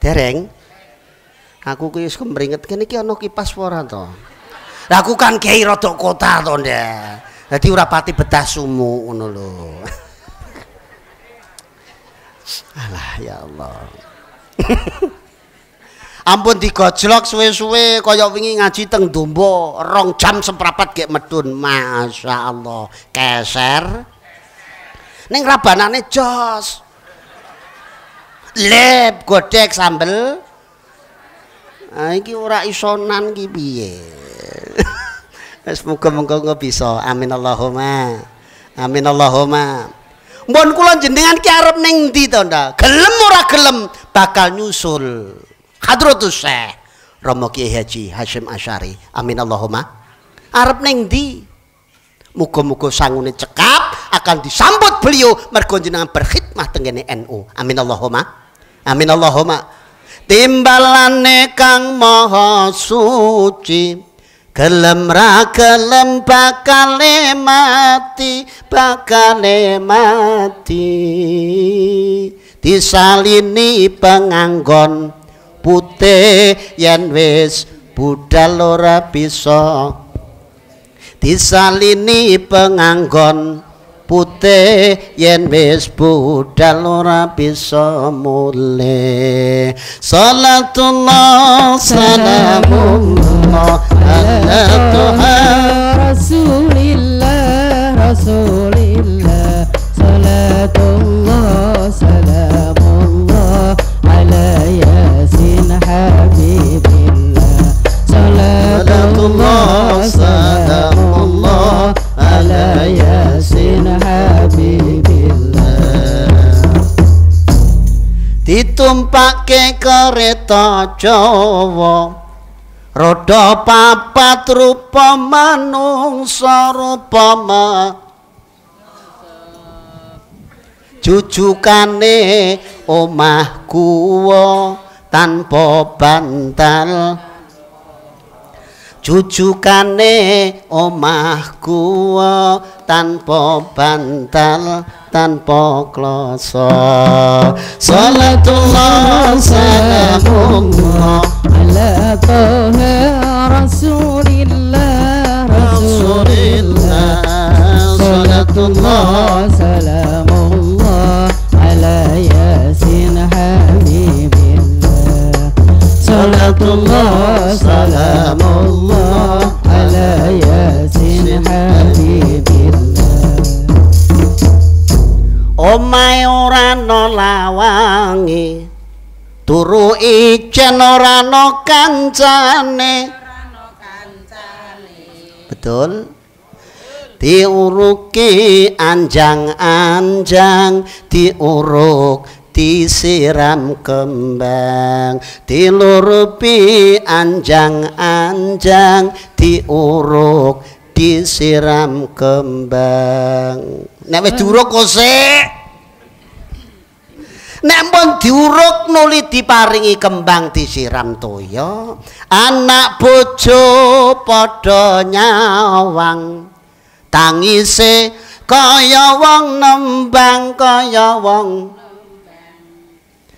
Tereng, aku ki wis kemringet kene iki ana kipas ora to lha aku kan kiai rodok kota to ndek dadi ora pati bedah sumu ngono lho alah ya Allah ampun digajlok suwe-suwe kaya wingi ngaji teng Dombo rong jam seprapat gek medun Masya Allah keser ning rabanane jos Leb godek sambel ini nah, iki ora isonan ki piye wis muga-muga bisa amin Allahumma amin Allahumma mbon kula jenengan ki arep ning ndi to ndak gelem ora gelem bakal nyusul hadrotus syekh Romo Ki Haji Hashim Asyari amin Allahumma arep ning ndi muga-muga sangune cekap akan disambut beliau mergo jenengan berkhidmat tengene NU amin Allahumma Amin Allahumma Timbalane kang maha suci Gelem ra gelem bakale mati Bakale mati Disalini penganggon putih yen wis budal ora bisa Disalini penganggon putih yen wis budal ora bisa mule salatullah salamullah Allah tuha rasulillah rasulillah salatullah salamullah ala yasin habibillah salatullah ditumpake kereta Jawa roda papat rupa manungsa rupa ma jujukane omah kuwa tanpa bantal Jujukane omahku tanpa bantal tanpa kloso Salatullah salamullah ala toha rasulillah rasulillah Salatullah salamullah ala yasin habibillah Salatullah salamullah omahe ora ana turu ijen ora ana kancane betul diuruki anjang-anjang diuruk disiram kembang dilurupi anjang-anjang diuruk disiram kembang nek wis duruk kok Nek diuruk nuli diparingi kembang disiram toyo Anak bojo podo nyawang Tangise kaya wong nembang kaya wong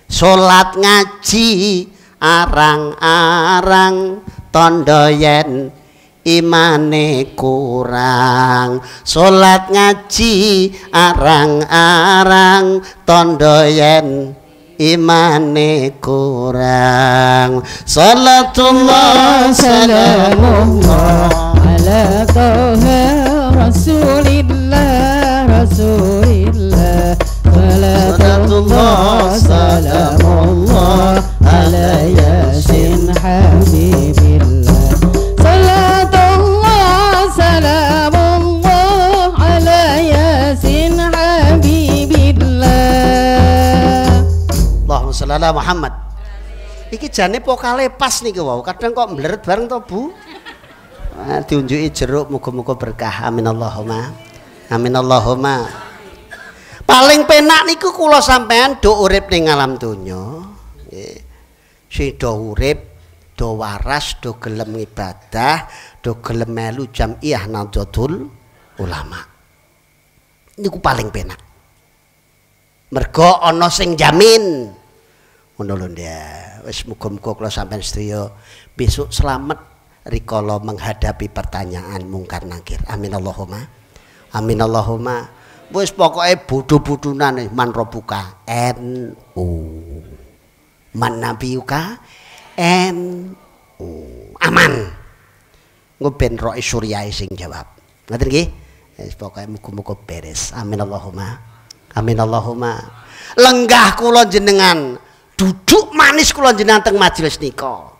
Salat ngaji arang-arang tandha yen imane kurang salat ngaji arang-arang tondo yen imane kurang salatullah salamullah ala toha rasulillah rasulillah salatullah salamullah ala yasin habibi ala Muhammad. Iki jane pokale pas nih wau. Kadang kok mleret bareng to, Bu? Nah, diunjuki jeruk muga-muga berkah. Amin Allahumma. Amin Allahumma. Paling penak niku kula sampean do urip ning alam donya. si do urip do waras, do gelem ibadah, do gelem melu jamiyah Nahdlatul Ulama. Niku paling penak. Mergo ana sing jamin ngono lho ya wis muga-muga kula sampean sedaya besok selamat rikala menghadapi pertanyaan mungkar nakir amin Allahumma amin Allahumma wis pokoke bodho-bodhonan man robuka NU man n NU aman engko ben roe suryae sing jawab ngoten nggih wis pokoke muga-muga beres amin Allahumma amin Allahumma lenggah kula jenengan duduk manis kulon jenengan teng majelis niko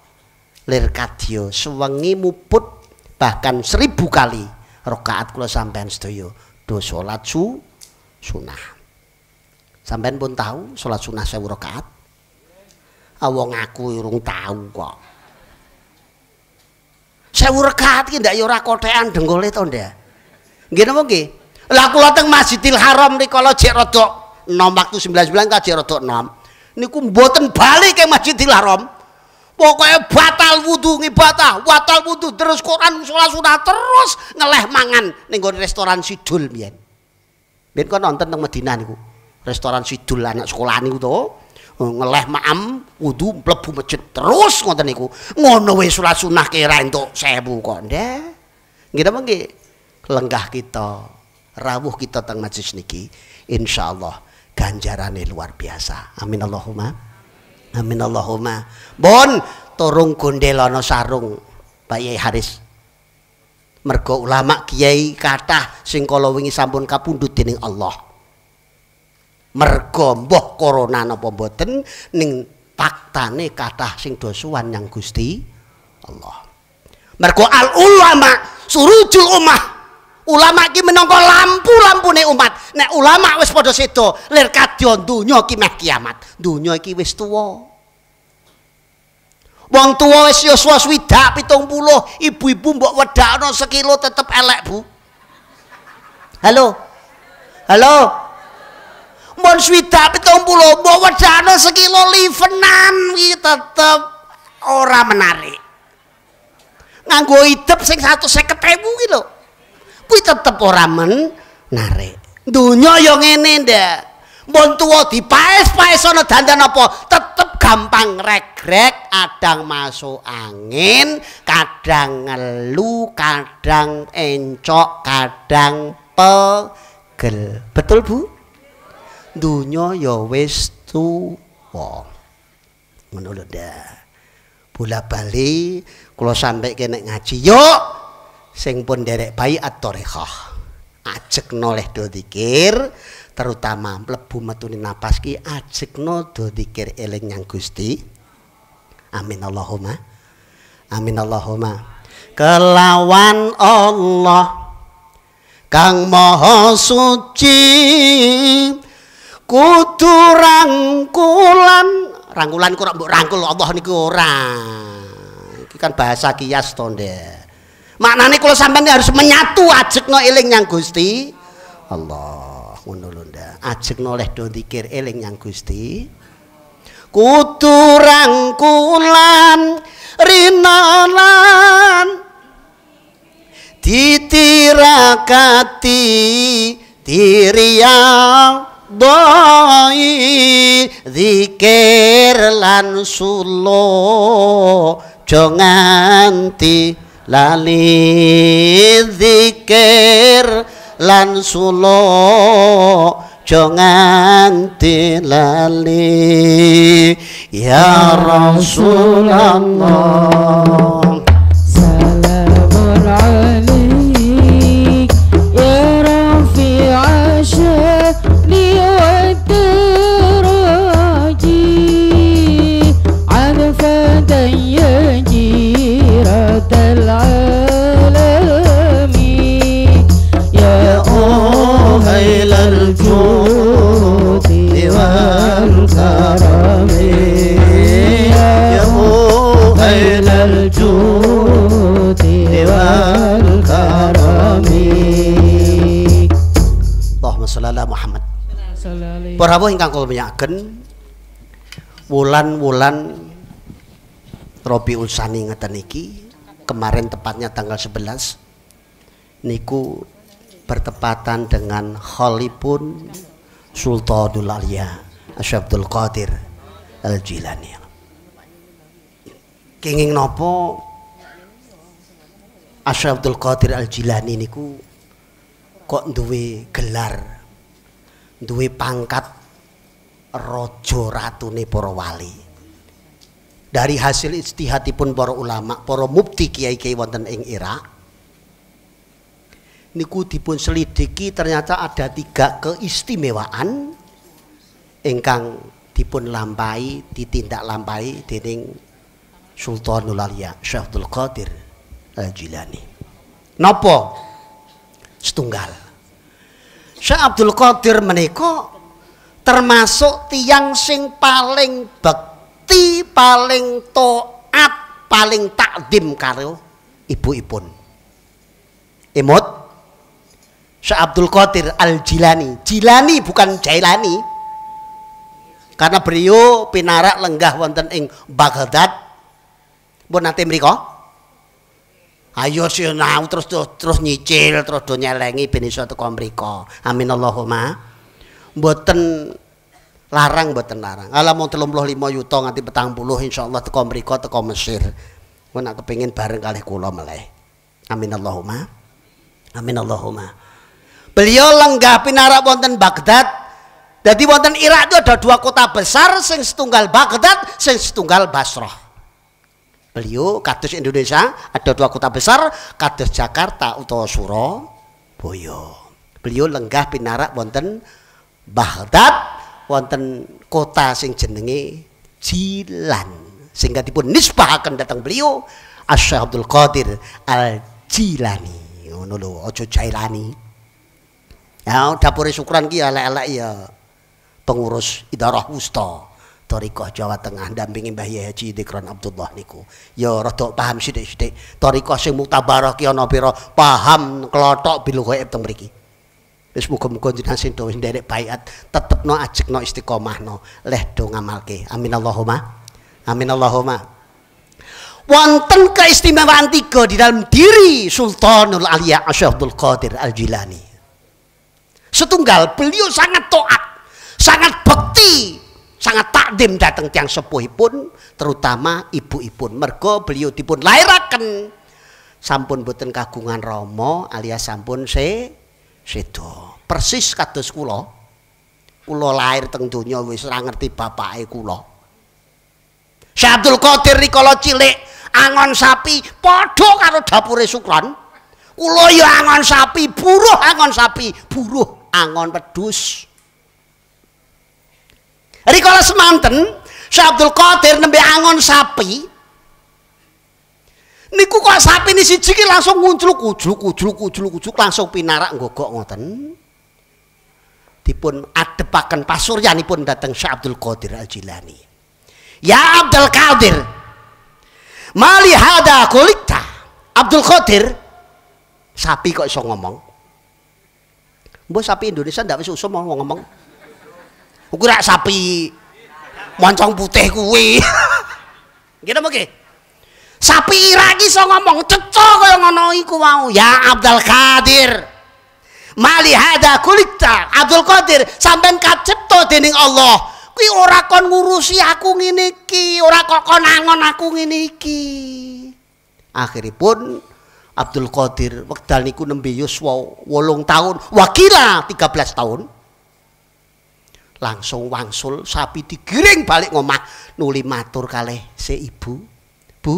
lir kadya suwengi muput bahkan seribu kali rokaat kula sampean sedaya do salat su sunah sampean pun tahu salat sunah sewu rakaat awong aku ya urung tahu kok sewu rakaat ki ndak ya ora kothekan dengkule to ndak nggih napa nggih lah kula teng Masjidil Haram nika jek rodok nom waktu 99 kok jek rodok nom niku mboten bali ke Masjidil Haram. Pokoke batal wudu ngibadah, batal wudu terus Quran salat sunah terus ngeleh mangan ning restoran Sidul mbiyen. Mbiyen kok nonton teng Madinah niku. Restoran Sidul anak sekolah niku to. Eh, ngeleh ma'am wudu mlebu masjid terus ngoten niku. Ngono wae salat sunah kira entuk 1000 kok ndek. Kita mengi lenggah kita, rawuh kita tentang majlis niki, insya Allah. ganjarannya luar biasa amin Allahumma amin Allahumma bon turung kundelono sarung Pak Yai Haris mergo ulama kiai kata sing kala wingi sampun kapundhut dening Allah mergo mbah corona napa mboten ning faktane kata sing dosuan yang Gusti Allah mergo al ulama surujul ummah ulama ki menongko lampu lampu umat nek ulama wis podo sedo lir kadion dunyo ki meh kiamat dunyo ki wis tuwo wong tuwo wis yoswa swidak pitung puluh ibu ibu mbok wedak no sekilo tetep elek bu halo halo mbon swidak pitung puluh mbok wedak no sekilo livenan ki tetep ora menarik nganggo hidup sing satu seket kuwi tetep ora men narik. Donya ya ngene ndak. Mbon tuwa dipaes-paes ana dandan apa, tetep gampang regrek, kadang masuk angin, kadang ngelu, kadang encok, kadang pegel. Betul, Bu? Donya ya wis tuwa. Menurut ndak. Bola bali kula sampeke nek ngaji yuk. sing pun derek bayi at-torekoh ajek noleh do dikir terutama mlebu metuni napas ki ajek no do dikir eling yang gusti amin Allahumma amin Allahumma kelawan Allah kang maha suci kudu rangkulan rangkulan kurang rangkul Allah niku ora iki kan bahasa kias to ndek maknane kalau sampai harus menyatu ajek no eling yang gusti Allah unulunda ajek no leh do dikir eling yang gusti kuturang kulan rinolan ditirakati diriang doi zikir lan suluh jonganti lali zikir lan sulo jangan dilali ya rasulullah Para rawuh ingkang kula menyaken, wulan-wulan Robiul Sani ngeten iki kemarin tepatnya tanggal 11 niku bertepatan dengan Khalipun Sultanul Alia Asyabdul Qadir Al Jilani. Kenging nopo Asyabdul Qadir Al Jilani niku kok duwe gelar duwe pangkat rojo ratune poro wali dari hasil istihadipun poro ulama poro mubti kiai-kiai wonten ing Irak niku dipun selidiki ternyata ada tiga keistimewaan ingkang dipun lampai ditindak lampai dening Sultanul Alia Syekh Qadir Al Jilani. Napa? Setunggal. Syekh Abdul Qadir menika termasuk tiang sing paling bekti, paling toat paling takdim karo ibu-ibun. Imut Syekh Abdul Qadir Al-Jilani. Jilani bukan Jailani. Karena beliau pinarak lenggah wonten ing Baghdad. Bu nanti mereka ayo sih nah terus terus, terus nyicil terus do nyelengi ben iso teko mriku amin Allahumma mboten larang mboten larang ala mau 35 yuta nganti 40 insyaallah teko mriku teko Mesir kowe nak kepengin bareng kali kula meleh amin Allahumma amin Allahumma beliau lenggah pinarak wonten Baghdad jadi wonten Irak itu ada dua kota besar sing setunggal Baghdad sing setunggal Basrah Beliau kados Indonesia ada dua kota besar kados Jakarta utawa Surabaya. Beliau lenggah pinarak wonten Baghdad wonten kota sing jenenge Jilan sehingga dipun akan datang beliau Asy Abdul Qadir Al Jilani ngono lho aja Jailani. Ya dapur syukuran ki elek-elek ya pengurus idarah wusta. Torikoh Jawa Tengah dampingi Mbah Yahya Haji Dikron Abdullah niku. Ya rada paham sithik-sithik. Torikoh sing muktabarah ki ya ana pira paham klothok bilu gaib teng mriki. Wis muga-muga jenengan sing dawuh nderek baiat tetepno ajekno istiqomahno leh do ngamalke. Amin Allahumma. Amin Allahumma. Wonten keistimewaan tiga di dalam diri Sultanul Aliyah Asyabdul Qadir Al-Jilani. Setunggal beliau sangat toat, sangat bekti sangat takdim datang tiang sepuhipun terutama ibu ibu mergo beliau dipun lairaken sampun boten kagungan romo alias sampun se sedo persis kados kula kula lahir teng donya wis ra ngerti bapake kula Syabdul Qadir rikala cilik angon sapi padha karo dapure Sukron kula ya angon sapi buruh angon sapi buruh angon wedhus Rikala semanten Syekh Abdul Qadir nembe angon sapi. Niku kok sapi ini siji ki langsung nguncluk ujluk ujluk ujluk ujluk langsung pinarak nggogok ngoten. Dipun adepaken pasuryanipun dateng Syekh Abdul Qadir Al Jilani. Ya Abdul Qadir. Mali hada kulikta. Abdul Qadir sapi kok iso ngomong. Mbok sapi Indonesia ndak wis usum mau ngomong. Kuwi rak sapi. Moncong putih kuwi. Ngene mongke. Sapi Irak iso ngomong ceco kaya ngono iku wau. Ya Abdul Qadir. Mali hada kulita Abdul Qadir sampean kacipto dening Allah. Kuwi ora kon ngurusi aku ngene iki, ora kok kon angon aku ngene iki. Akhiripun Abdul Qadir wekdal niku nembe yuswa 8 taun, wakila 13 tahun. langsung wangsul sapi digiring balik ngomah nuli matur kalih si ibu bu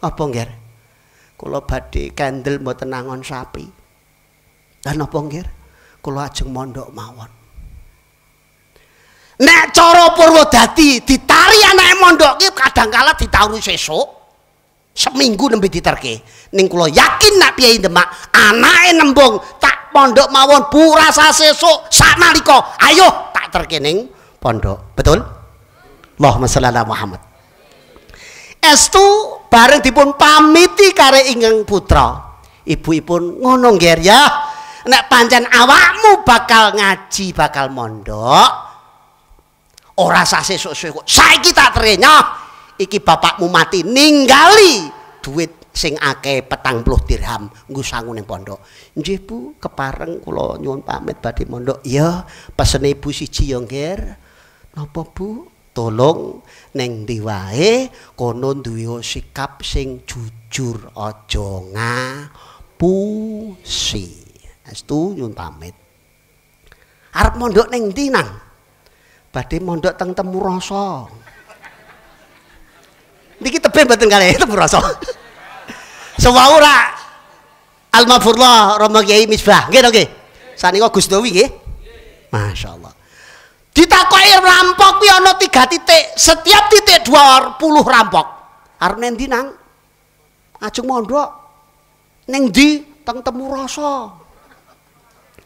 apa ngger kula badhe kendel mboten nangon sapi lan apa ngger kula ajeng mondok mawon nek cara purwa dadi ditarian anake mondok ki kadang kala ditaruh sesuk seminggu nembe diterke ning kula yakin nak piye demak anake nembung tak pondok mawon bu rasa sesuk sanalika ayo tak terkening pondok betul Allahumma sholli ala Muhammad estu bareng dipun pamiti kare ingeng putra ibu-ibu ngono nggih ya nek pancen awakmu bakal ngaji bakal mondok ora sah sesuk-sesuk saiki tak trenyah iki bapakmu mati ninggali duit sing akeh petang puluh dirham ngusangu neng pondok njih bu kepareng kulo nyuwun pamit badi mondok iya pesen ibu si ciyongger nopo bu tolong neng diwae kono duyo sikap sing jujur ojo nga pusi estu nyuwun pamit arep mondok neng dinang badi mondok teng temu rosong Niki tebe mboten kali temu rosong Sewa ora. Al-Mafurlah Romo Kiai Misbah. Nggih to nggih. Saniko Gus Dewi nggih. Masyaallah. Ditakoki rampok kuwi ana 3 titik. Setiap titik 20 rampok. Arep nendi nang? Ajeng mondok. Ning ndi teng temu rasa?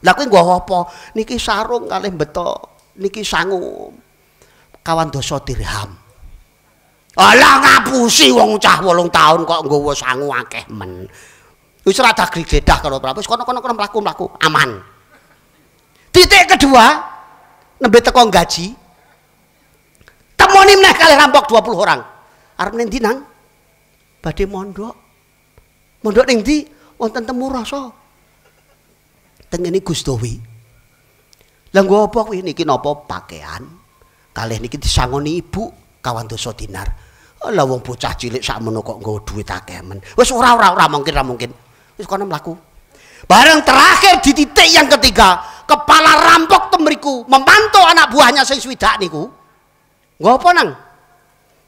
Lah kuwi nggo apa? Niki sarung kalih beto. Niki sangu. Kawan dosa dirham. Ala ngapusi wong cah 8 taun kok nggowo sangu akeh men. Wis rada gredhedah karo Prabu, wis kono-kono mlaku-mlaku aman. Titik kedua, nembe teko gaji. Temoni meneh kalih rampok 20 orang. Arep ning dinang badhe mondok. Mondok ning ndi? Wonten temu rasa. Teng ngene Gustowi. Lah nggo apa kuwi niki napa pakaian? Kalih niki disangoni ibu. kawan dosa dinar. Ala wong bocah cilik sakmene kok nggo duwit akeh men. Wis ora ora ora mungkin ra mungkin. Wis kono mlaku. Bareng terakhir di titik yang ketiga, kepala rampok temriku memantau anak buahnya sing swidak niku. Ngopo nang?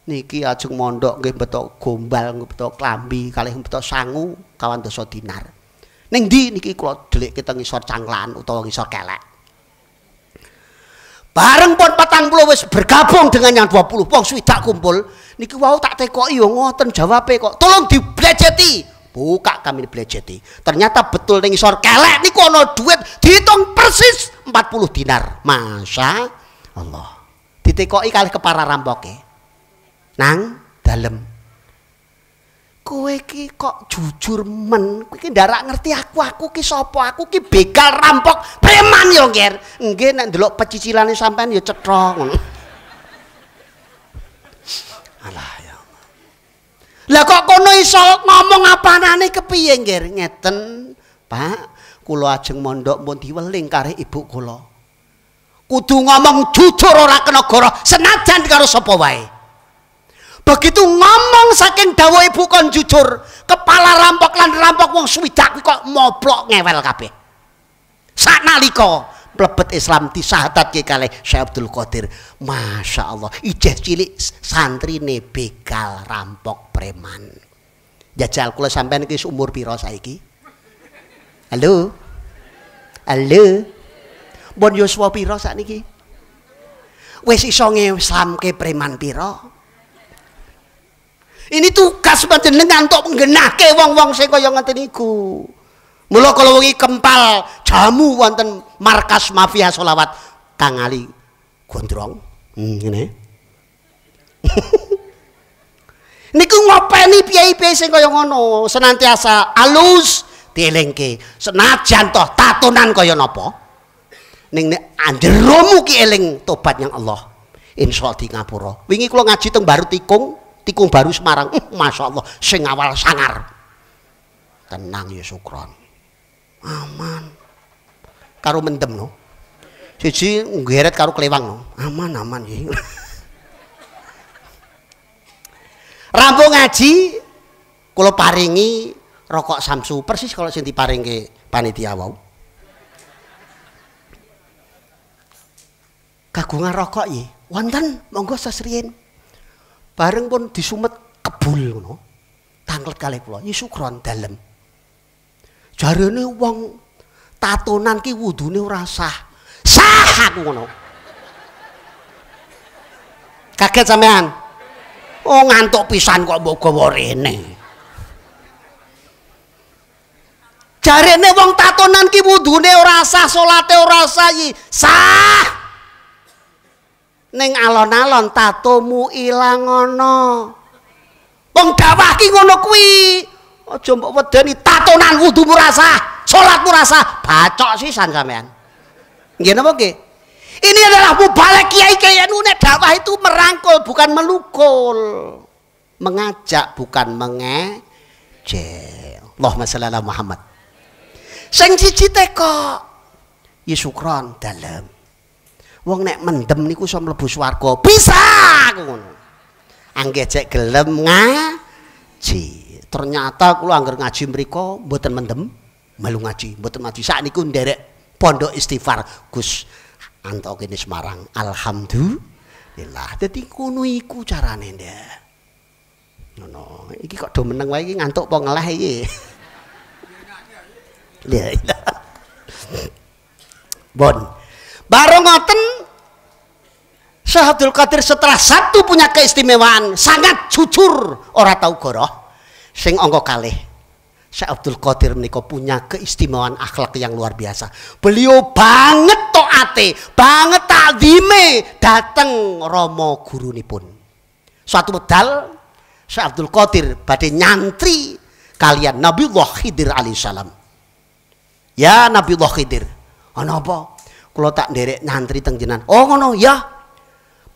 Niki ajeng mondok nggih betok gombal, nggih betok klambi, kalih betok sangu kawan dosa dinar. Ning ndi niki kula delik keteng isor cangklan utawa isor kelek. bareng pun petang puluh wis bergabung dengan yang 20 wong swidak kumpul niki wau tak teko iya ngoten jawabe kok tolong diblejeti buka kami diblejeti ternyata betul ning isor kelek niku ana duit dihitung persis 40 dinar masa Allah ditekoki kali kepara rampoke nang dalem kowe ki kok jujur men kowe ki ndak ngerti aku aku ki sapa aku ki begal rampok preman yo ngger nggih nek ndelok pecicilane sampean yo cetha ngono alah ya lah kok kono iso ngomong apanane kepiye ngger ngeten Pak kula ajeng mondok pun diweling kare ibu kula kudu ngomong jujur ora kena goro senajan karo sapa wae begitu ngomong saking dawa ibu kon jujur kepala rampok lan rampok wong swidak kok moblok ngewel kabeh sak nalika plebet Islam disahatat ki kali Syekh Abdul Qadir Masya Allah ijeh cilik santri ne begal rampok preman jajal kula sampean iki umur piro saiki halo halo bon yuswa piro sakniki wis iso ke preman piro ini tugas panjenengan untuk nggenahke wong-wong sing kaya ngeten niku. Mula kala wingi kempal jamu wonten markas mafia solawat tangali gondrong. Hmm, ngene. niku ngopeni piyai-piyai sing kaya ngono, senantiasa alus dielingke. Senajan toh tatunan kaya napa? Ning nek anjeromu ki eling tobat yang Allah. Allah di ngapura. Wingi kula ngaji teng Baru Tikung, tikung baru Semarang uh, Masya Allah sing awal sangar tenang ya aman karo mendem no siji ngeret karo kelewang no aman aman ya rampung ngaji kalau paringi rokok samsu persis kalau sing paringi panitia wau kagungan rokok ya wonten monggo sesriyen bareng pun disumet kebul ngono. Tanglet kali kula iki syukron dalem. Jarene wong tatonan ki wudune ora sah. Sah aku ngono. Kaget sampean? Oh ngantuk pisan kok mbok gawa rene. Jarene wong tatonan ki wudune ora sah, salate ora sah iki. Sah. ning alon-alon tatomu ilang ana. Wong dawah ki ngono kuwi. Aja mbok wedeni tatonan wudumu rasah, salatmu rasah, bacok sisan sampean. Nggih napa nggih? Ini adalah mubalek kiai kaya nune dakwah itu merangkul bukan melukul. Mengajak bukan mengejek. Allahumma shalli ala Muhammad. Sing siji teko. Ya syukron dalem. wong nek mendem niku iso mlebu swarga bisa aku ngono angge cek gelem ngaji ternyata kula angger ngaji mriku mboten mendem melu ngaji mboten ngaji sakniku nderek pondok istighfar Gus anto kene Semarang alhamdulillah dadi kono iku carane No, ngono iki kok do meneng wae iki ngantuk apa ngeleh iki Lha iya. bon baru ngoten Syekh Abdul Qadir setelah satu punya keistimewaan sangat jujur orang tahu goroh sing ongo kalih Syekh Abdul Qadir menika punya keistimewaan akhlak yang luar biasa beliau banget toate banget takzime dateng Romo gurunipun suatu medal Syekh Abdul Qadir badai nyantri kalian Nabi Allah Khidir alaihissalam ya Nabi Allah Khidir ana apa kula tak nderek nyantri teng jenengan. Oh ngono, ya.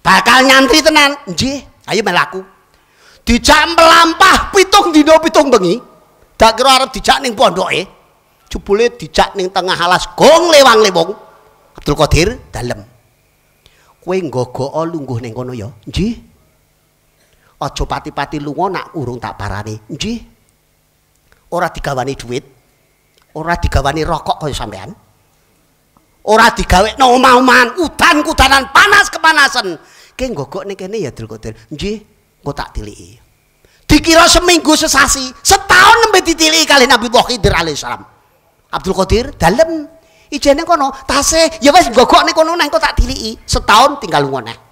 Bakal nyantri tenan. Nggih, ayo melaku. Dijak melampah pitung dina pitung bengi. Dak kira arep dijak ning pondoke. Jebule dijak ning tengah alas gong lewang lewong. Abdul Qadir dalem. Kowe nggogoko lungguh ning kono ya. Nggih. Aja pati-pati lunga nak urung tak parani. Nggih. Ora digawani duit. Ora digawani rokok kaya sampean. ora digawe no omah-omahan udan kudanan panas kepanasan Keng gogok nih, kene ya Dul Qadir nggih engko tak tiliki dikira seminggu sesasi setahun nembet ditiliki kali Nabi Allah Khidir alaihissalam Abdul Qadir dalem ijene kono tase ya wes gogok nih kono neng engko tak tiliki setahun tinggal ngono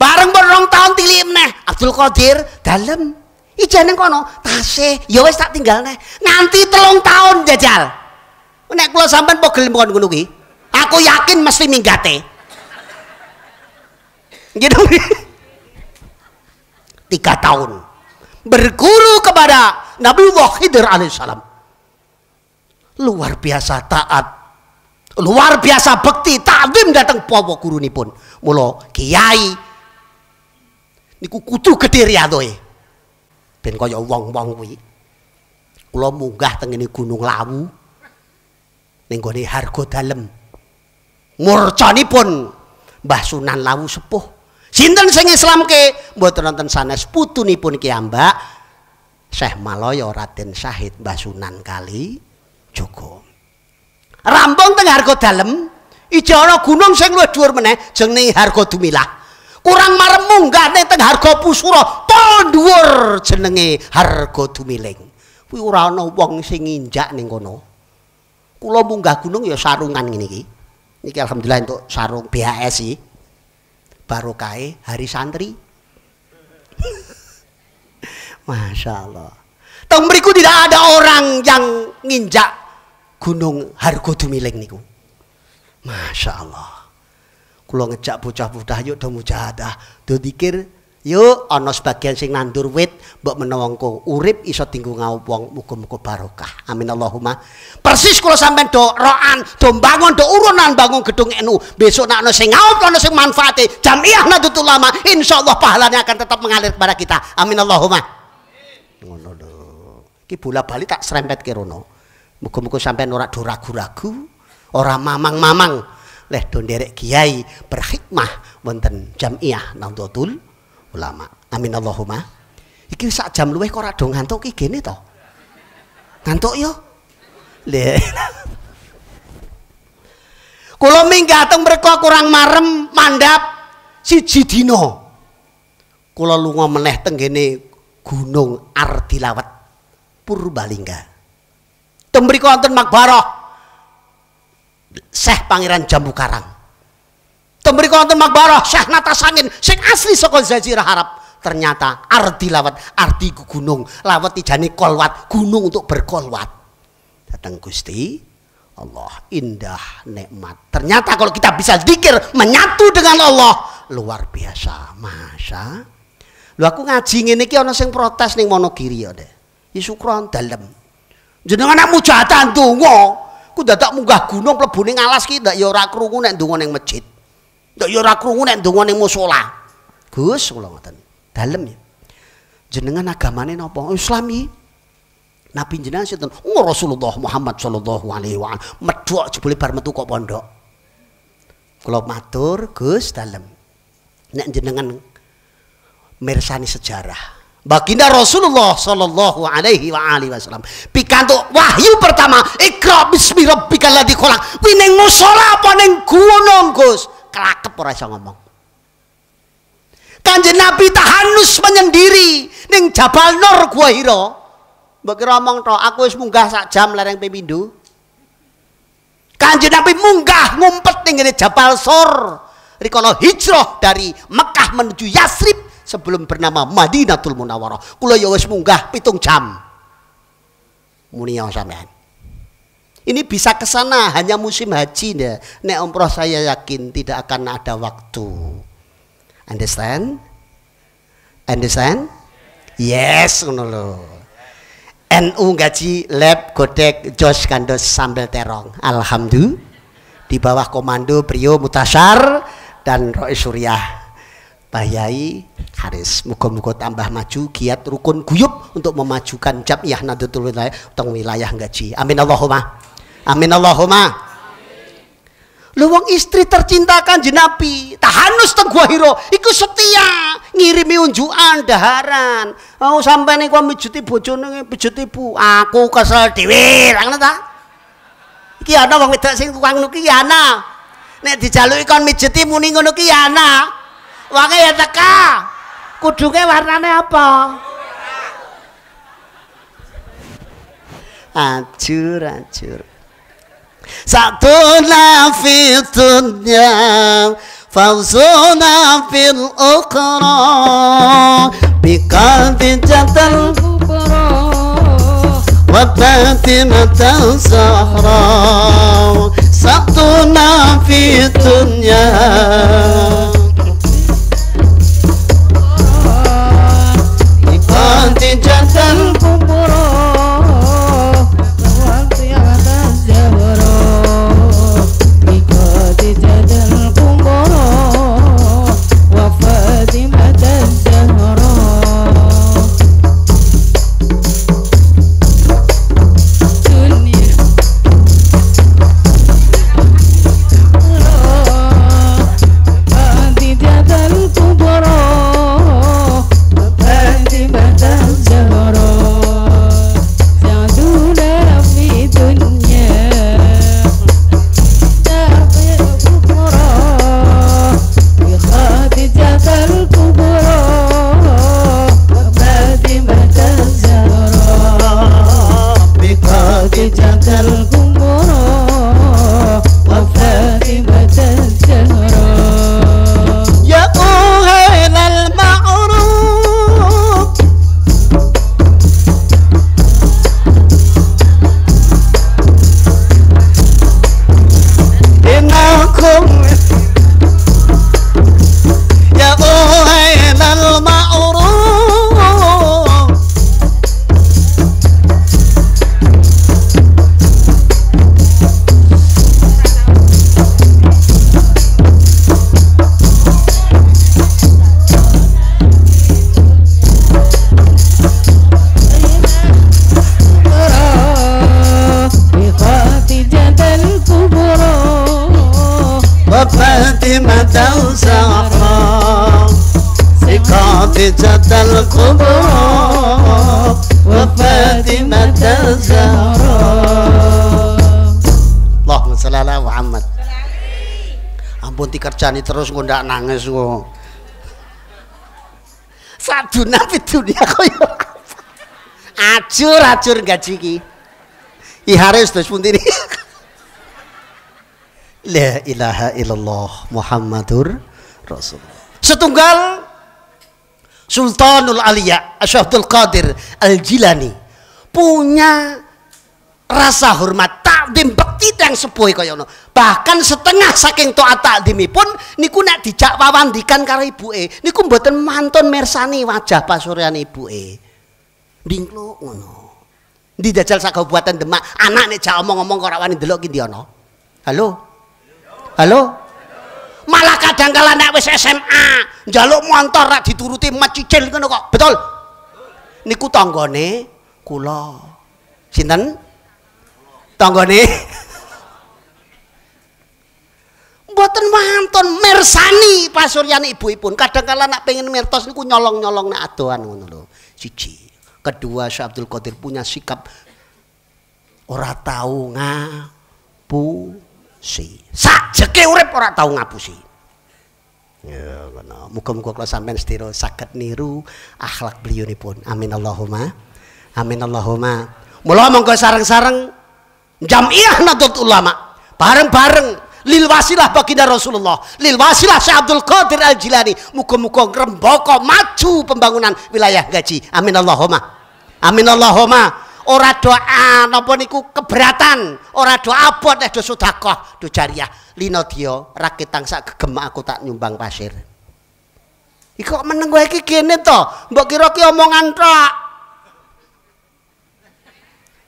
Bareng berong tahun tilik meneh Abdul Qadir dalem ijane kono tase ya wes tak tinggal neh Nanti telung tahun jajal Nek kula sampean gelem kon ngono kuwi, aku yakin mesti minggate. Gitu. Tiga tahun berguru kepada Nabi Khidir alaihissalam. Luar biasa taat, luar biasa bekti, takdim datang powo guru ini pun. Mula kiai, niku kudu gede riadoi. Ben kaya wong-wong kuwi. Kula munggah teng gunung Lawu, nenggone harga dalem murcanipun Mbah Sunan Lawu sepuh sinten sing islamke mboten wonten sanes putunipun Ki Ambak Syekh Maloyo Raden Syahid Mbah Sunan Kali Joko rampung teng harga dalem ijo ana gunung sing luwih dhuwur meneh jenenge harga dumilah kurang marem munggahne teng harga pusura to dhuwur jenenge harga dumiling kuwi ora ana wong sing injak ning kono Kula munggah gunung ya sarungan ngene iki. Niki alhamdulillah untuk sarung BHS iki. Barokahe hari santri. Masya Allah. Teng beriku tidak ada orang yang nginjak gunung Hargo Dumiling niku. Masya Allah. Kulo ngejak bocah-bocah yuk do mujahadah, dikir Yuk ono sebagian sing nandur wit mbok menawangku urip iso tinggu ngawuh muka-muka barokah. Amin Allahumma. Persis kalau sampai do do bangun, do urunan bangun gedung NU. Besok nak ono sing ngawuh, ono sing manfaate. Jamiah lama, insya Allah pahalanya akan tetap mengalir kepada kita. Amin Allahumma. Ngono do. Ki bola-bali tak serempet ke rono. Muka-muka sampai ora do ragu-ragu, orang mamang-mamang. Leh do derek kiai berhikmah wonten Jamiah tul ulama. Amin Allahumma. Iki sak jam luweh kok ora do ngantuk iki gene to. Ngantuk yo. Le. Kula minggateng mereka kurang marem mandap siji dina. Kula lunga meneh teng gene Gunung Ardilawet Purbalingga. Teng mriku wonten Makbarah Syekh Pangeran Jambu Karang. Tembri konten makbarah Syekh Natasangin sing asli saka Jazirah harap Ternyata arti lawat, arti gunung. Lawat tijane kolwat, gunung untuk berkolwat. Datang Gusti Allah indah nikmat. Ternyata kalau kita bisa zikir menyatu dengan Allah luar biasa. Masa lu aku ngaji ngene iki ana sing protes ning Monogiri ya, Dek. Ya syukron dalem. Jenengan anakmu mujahatan ndonga. Ku dadak munggah gunung mlebune ngalas ki ndak ya ora krungu nek ning masjid. Ndak ya ora krungu nek ndonga musala. Gus kula ngoten. Dalem ya. Jenengan agamane napa? Oh, Islami. Nabi jenengan sinten? Oh, Rasulullah Muhammad sallallahu alaihi wa Medhok jebule bar metu kok pondok. Kula matur, Gus dalem. Nek jenengan mirsani sejarah. Baginda Rasulullah sallallahu alaihi wa alihi wasallam Pikanto wahyu pertama Iqra bismi rabbikal ladzi khalaq. Kuwi ning musala apa ning gunung, Gus? kelakep ora yang ngomong. Kanjeng Nabi tahanus menyendiri ning Jabal Nur Gua Hira. Mbok kira omong to, aku wis munggah sak jam lereng pemindu Kanjeng Nabi munggah ngumpet ning Jabal Sur. Rikono hijrah dari Mekah menuju Yasrib sebelum bernama Madinatul Munawwarah. Kula ya wis munggah pitung jam. Muni ya sampean. Ini bisa ke sana hanya musim haji ya. Nek umroh saya yakin tidak akan ada waktu. Understand? Understand? Yes, ngono lho. NU gaji lab godek jos kandos sambel terong. Alhamdulillah. Di bawah komando Brio Mutasyar dan Roy Suryah. Pak Haris muka-muka tambah maju giat rukun guyup untuk memajukan jamiah Nadatul Wilayah untuk wilayah gaji amin Allahumma Amin Allahumma. Lu wong istri tercinta Kanjeng Nabi, Tahanus Tengguhiro, iku setia ngirimi unjukan daharan. Mau oh, sampai niku mijuti bojone bejuti ibu. Aku kesel dhewe, ngono ta? Iki ana wong wedok sing kuwang ngono ki ana. Nek dijaluki kon mijeti muni ngono ki ana. Wange ya teka. Kudunge warnane apa? Ajur-ajur. سعتنا في الدنيا فوزنا في الأخرى بقادجة الكبرى وفاتنة الزهراء سعتنا في الدنيا بقادجة الكبرى ngandani terus kok ndak nangis kok. dunia kok ya. ajur-ajur gaji ki. terus wis puntine. La ilaha illallah Muhammadur Rasul. Setunggal Sultanul Aliya Asyadul Qadir Al-Jilani punya rasa hormat takdim tiang kaya ngono. Bahkan setengah saking taat dimipun, pun niku nek dijak wawandikan karo ibuke, niku mboten mantun mersani wajah pasuryane ibuke. Dingkluk ngono. Di dajal sak kabupaten Demak, anak nek jak omong-omong kok ora wani ndelok ki ndi Halo? Halo? Malah kadang kala nek wis SMA, njaluk motor rak dituruti mecicil ngono kok. Betul? Niku tanggane kula. Sinten? Tanggane Mboten wonten ibu pasuryan kadang-kala nak pengen mertos, niku nyolong-nyolong nak adoan ngono lho. Siji. Kedua Syekh Abdul Qadir punya sikap ora tahu ngapusi. Sajeke urip ora tahu ngapusi. Ya, ngono. Muga-muga kula sampean sedherek saged niru akhlak pun. Amin Allahumma. Amin Allahumma. Mula monggo sareng-sareng jamiah Nahdlatul Ulama bareng-bareng lil wasilah baginda Rasulullah lil wasilah Syekh Abdul Qadir Al Jilani muka-muka remboko maju pembangunan wilayah gaji amin Allahumma amin Allahumma ora doa napa niku keberatan ora doa abot eh do sedekah do jariah lino dia rakit tangsa kegemak aku tak nyumbang pasir Iko meneng lagi iki kene to, mbok kira ki omongan tok.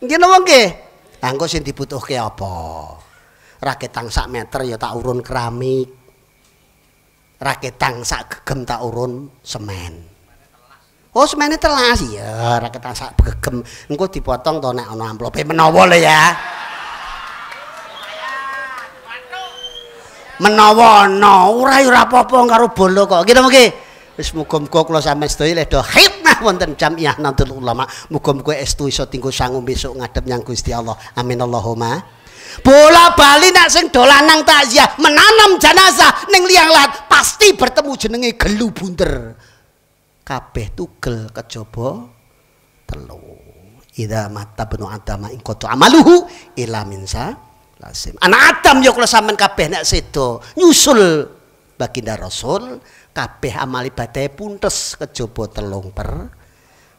Nggih napa nggih? Anggo sing dibutuhke apa? raketang sak meter ya tak urun keramik raketang sak gegem tak urun semen oh semennya telas ya raketang sak gegem Engkau dipotong to nek ana amplope eh, menawa lho ya menawa ana ora ora apa-apa karo bolo kok kita mungkin wis muga-muga kula sampeyan sedaya ledo khidmah wonten jamiah nadul ulama muga-muga estu iso tinggu sanggup besok ngadep nyang Gusti Allah amin Allahumma bola bali nak sing dolanang takziah menanam jenazah neng liang lahat pasti bertemu jenenge gelu bunter kabeh tugel kejaba telu Ida mata benu adama ingkoto amaluhu ila minsa lasim. Anak Adam yo ya kalau sampean kabeh nek sedo nyusul baginda Rasul kabeh amal ibadah puntes kejaba telung per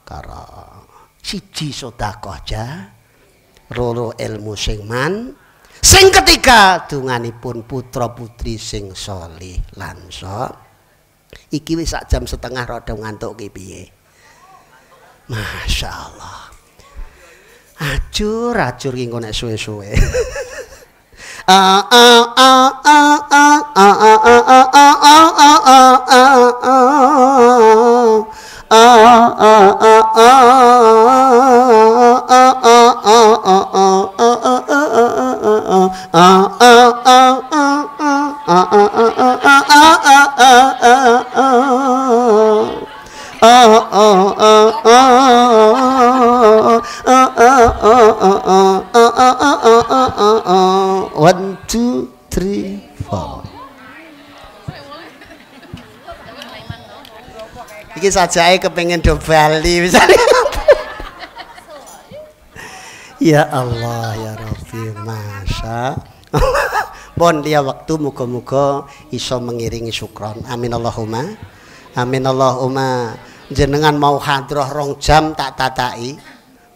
karo siji sedekah aja roro ilmu sing man Sing ketiga dunganipun putra putri sing soleh lan Iki wis sak jam setengah rada ngantuk ki piye. Masyaallah. Acur acur ki nek suwe-suwe. Ah ah ah ah ah ah ah ah One, two, three. iki sajake kepengin do Bali misalnya. ya Allah ya Rabbi masa pon dia waktu muga-muga iso mengiringi syukron amin Allahumma amin Allahumma jenengan mau hadroh rong jam tak tatai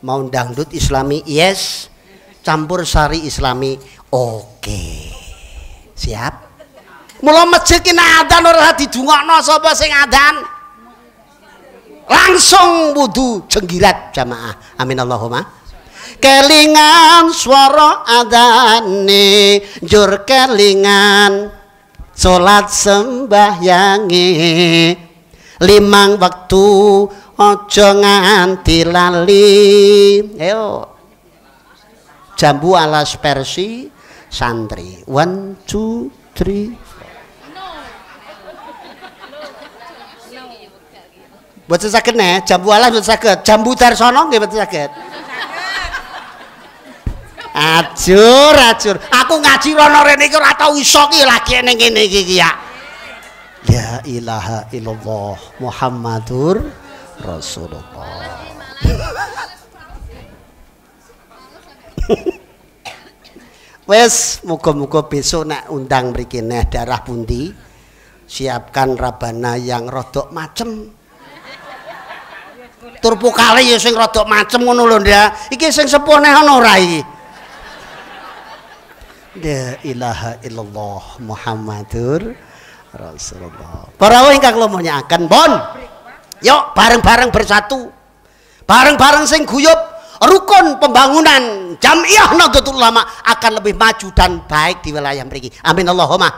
mau dangdut islami yes campur sari islami oke okay. siap mula masjid ki adan ora didungokno sapa sing adan langsung wudhu jenggirat jamaah amin Allahumma kelingan suara adhani jur kelingan sholat sembahyangi limang waktu ojo nganti lali Eo. jambu alas persi santri one two three Boten sakit nih, jambu alas boten sakit, Jambu darsono nggih boten sakit. Acur acur, Aku ngaji rono rene iki ora tau iso ki lagi ning kene iki ki ya. ilaha illallah Muhammadur Rasulullah. Wes muko muko besok nak undang mriki darah pundi siapkan rabana yang rodok macem Turpu kali ya sing rada macem ngono lho ndak iki sing sepuh ana ora iki la ilaha illallah muhammadur rasulullah para wong ingkang kula mulyakaken bon yuk bareng-bareng bersatu bareng-bareng sing guyub rukun pembangunan jamiah Nahdlatul Ulama akan lebih maju dan baik di wilayah mriki amin Allahumma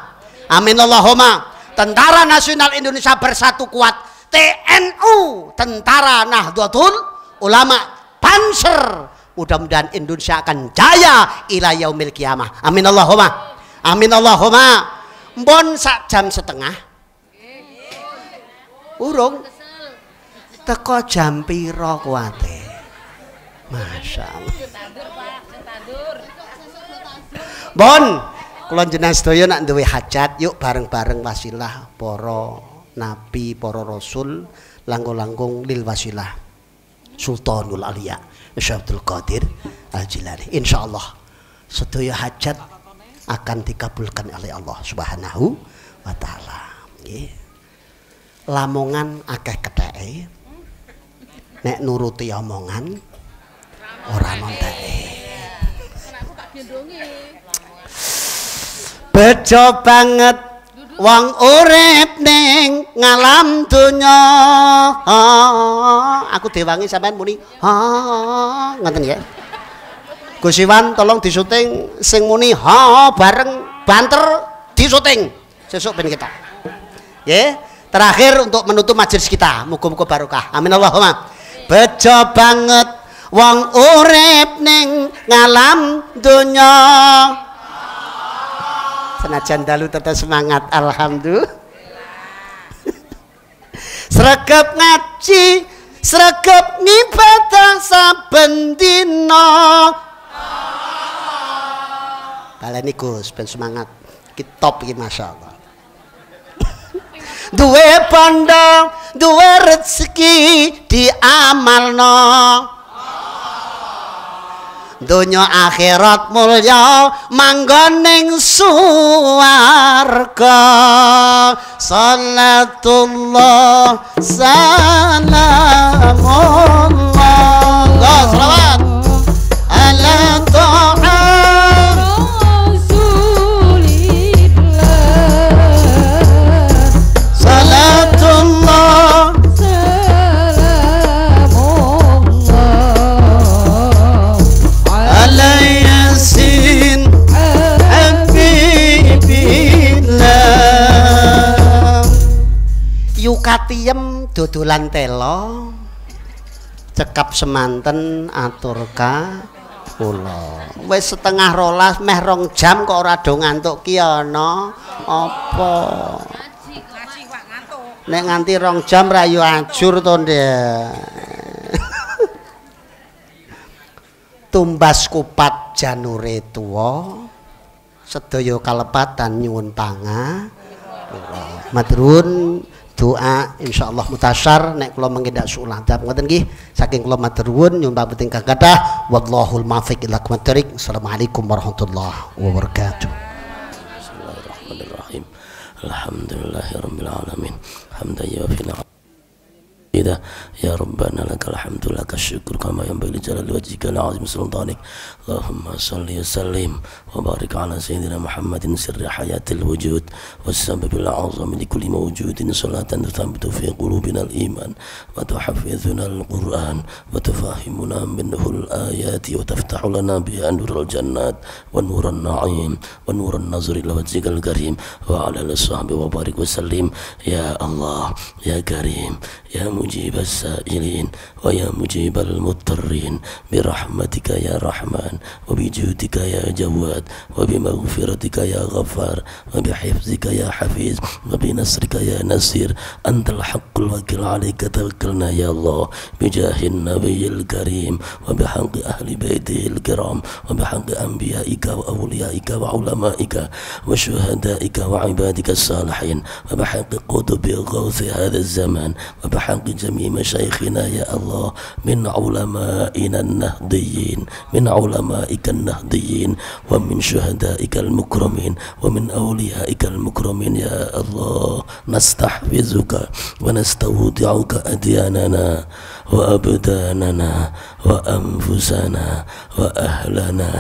amin Allahumma Tentara Nasional Indonesia bersatu kuat TNU Tentara Nahdlatul Ulama Panser mudah-mudahan Indonesia akan jaya ila yaumil kiamah amin Allahumma amin Allahumma Bon sak jam setengah urung teko jam piro kuate Masya Bon, kalau jenaz doyo nak duwe hajat, yuk bareng-bareng wasilah poro nabi para rasul langgo langgong lil wasilah sultanul aliya Syekh Qadir Al Jilani insyaallah sedaya hajat akan dikabulkan oleh Allah Subhanahu wa taala lamongan akeh kedai nek nuruti omongan orang nonteke bejo banget wong urip ning ngalam donya aku dewangi sampean muni ha ngoten ya Gus Iwan tolong disuting sing muni ha bareng banter disuting sesuk ben kita ya terakhir untuk menutup majelis kita muga-muga barokah amin Allahumma bejo banget wong urip ning ngalam donya senajan dalu tetap semangat alhamdulillah seregep ngaji seregep ngibadah saben dina ini Gus ben semangat kitop Masya Allah Dua pandang, dua rezeki di no. donya akhirat mulya manggon ning swarga sallallahu salamun allah selawat ala dodolan telo cekap semanten aturka kula wis setengah rolas meh rong jam kok ora do ngantuk ki ana apa nek nganti rong jam ra yo ajur to tumbas kupat janure tuwa sedaya kalepatan nyuwun pangapura madrun doa Allah mutasar naik kalau mengke sulah dap ngoten nggih saking kalau materun, nyumbang penting kang wallahul ila assalamualaikum warahmatullahi wabarakatuh Bismillahirrahmanirrahim حميدة يا ربنا لك الحمد لك الشكر كما ينبغي لجلال وجهك العظيم سلطانك اللهم صل وسلم وبارك على سيدنا محمد سر حياة الوجود والسبب العظم لكل موجود صلاة تثبت في قلوبنا الإيمان وتحفظنا القرآن وتفهمنا منه الآيات وتفتح لنا بها نور الجنات ونور النعيم ونور النظر إلى وجهك الكريم وعلى آله وبارك وسلم يا الله يا كريم يا مجيب مجيب السائلين ويا مجيب المضطرين برحمتك يا رحمن وبجودك يا جواد وبمغفرتك يا غفار وبحفظك يا حفيظ وبنصرك يا نصير أنت الحق الوكيل عليك توكلنا يا الله بجاه النبي الكريم وبحق أهل بيته الكرام وبحق أنبيائك وأوليائك وعلمائك وشهدائك وعبادك الصالحين وبحق قطب غوث هذا الزمان وبحق بجميع مشايخنا يا الله من علمائنا النهضيين من علمائك النهضيين ومن شهدائك المكرمين ومن أوليائك المكرمين يا الله نستحفظك ونستودعك أدياننا وأبداننا وأنفسنا وأهلنا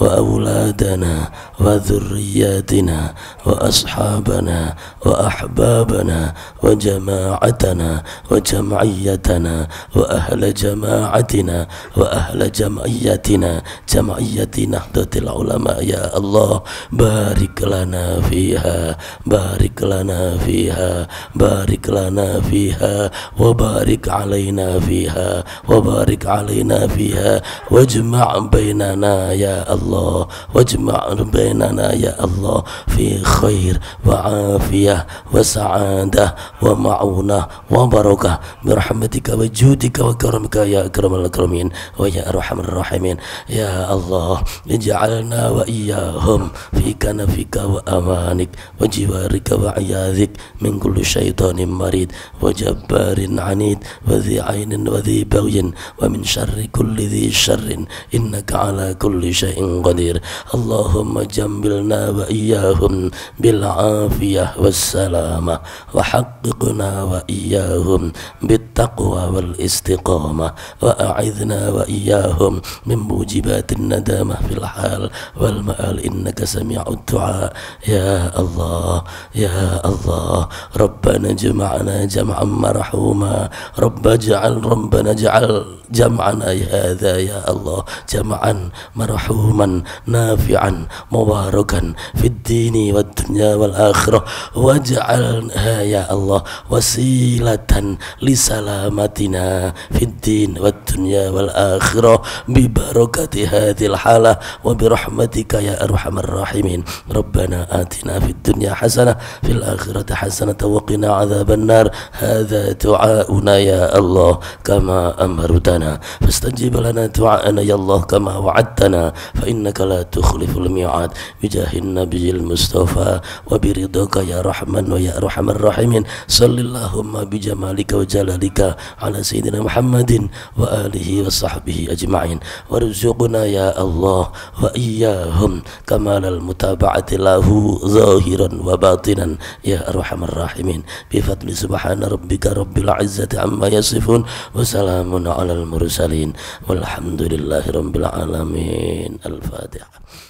وأولادنا وذرياتنا وأصحابنا وأحبابنا وجماعتنا وجمعيتنا وأهل جماعتنا وأهل جمعيتنا جمعية نهضة العلماء يا الله بارك لنا فيها بارك لنا فيها بارك لنا فيها وبارك علينا فيها فيها وبارك علينا فيها واجمع بيننا يا الله واجمع بيننا يا الله في خير وعافية وسعادة ومعونة وبركة برحمتك وجودك وكرمك يا أكرم الأكرمين ويا أرحم الراحمين يا الله اجعلنا وإياهم في كنفك وأمانك وجوارك وعياذك من كل شيطان مريض وجبار عنيد وذي عين وذي بغي ومن شر كل ذي شر إنك على كل شيء قدير اللهم جملنا وإياهم بالعافية والسلامة وحققنا وإياهم بالتقوى والاستقامة وأعذنا وإياهم من موجبات الندامة في الحال والمآل إنك سميع الدعاء يا الله يا الله ربنا اجمعنا جمعا مرحوما رب اجعل ربنا اجعل جمعنا هذا يا الله جمعا مرحوما نافعا مباركا في الدين والدنيا والآخرة واجعلها يا الله وسيلة لسلامتنا في الدين والدنيا والآخرة ببركة هذه الحالة وبرحمتك يا أرحم الراحمين ربنا آتنا في الدنيا حسنة في الآخرة حسنة وقنا عذاب النار هذا دعاؤنا يا الله كما أمرتنا فاستجب لنا دعاءنا يا الله كما وعدتنا فإنك لا تخلف الميعاد بجاه النبي المصطفى وبرضاك يا رحمن ويا أرحم الراحمين صل اللهم بجمالك وجلالك على سيدنا محمد وآله وصحبه أجمعين وارزقنا يا الله وإياهم كمال المتابعة له ظاهرا وباطنا يا أرحم الراحمين بفضل سبحان ربك رب العزة عما يصفون Wassalamu'alaikum warahmatullahi wabarakatuh. Alhamdulillahirobbilalamin. al-fatihah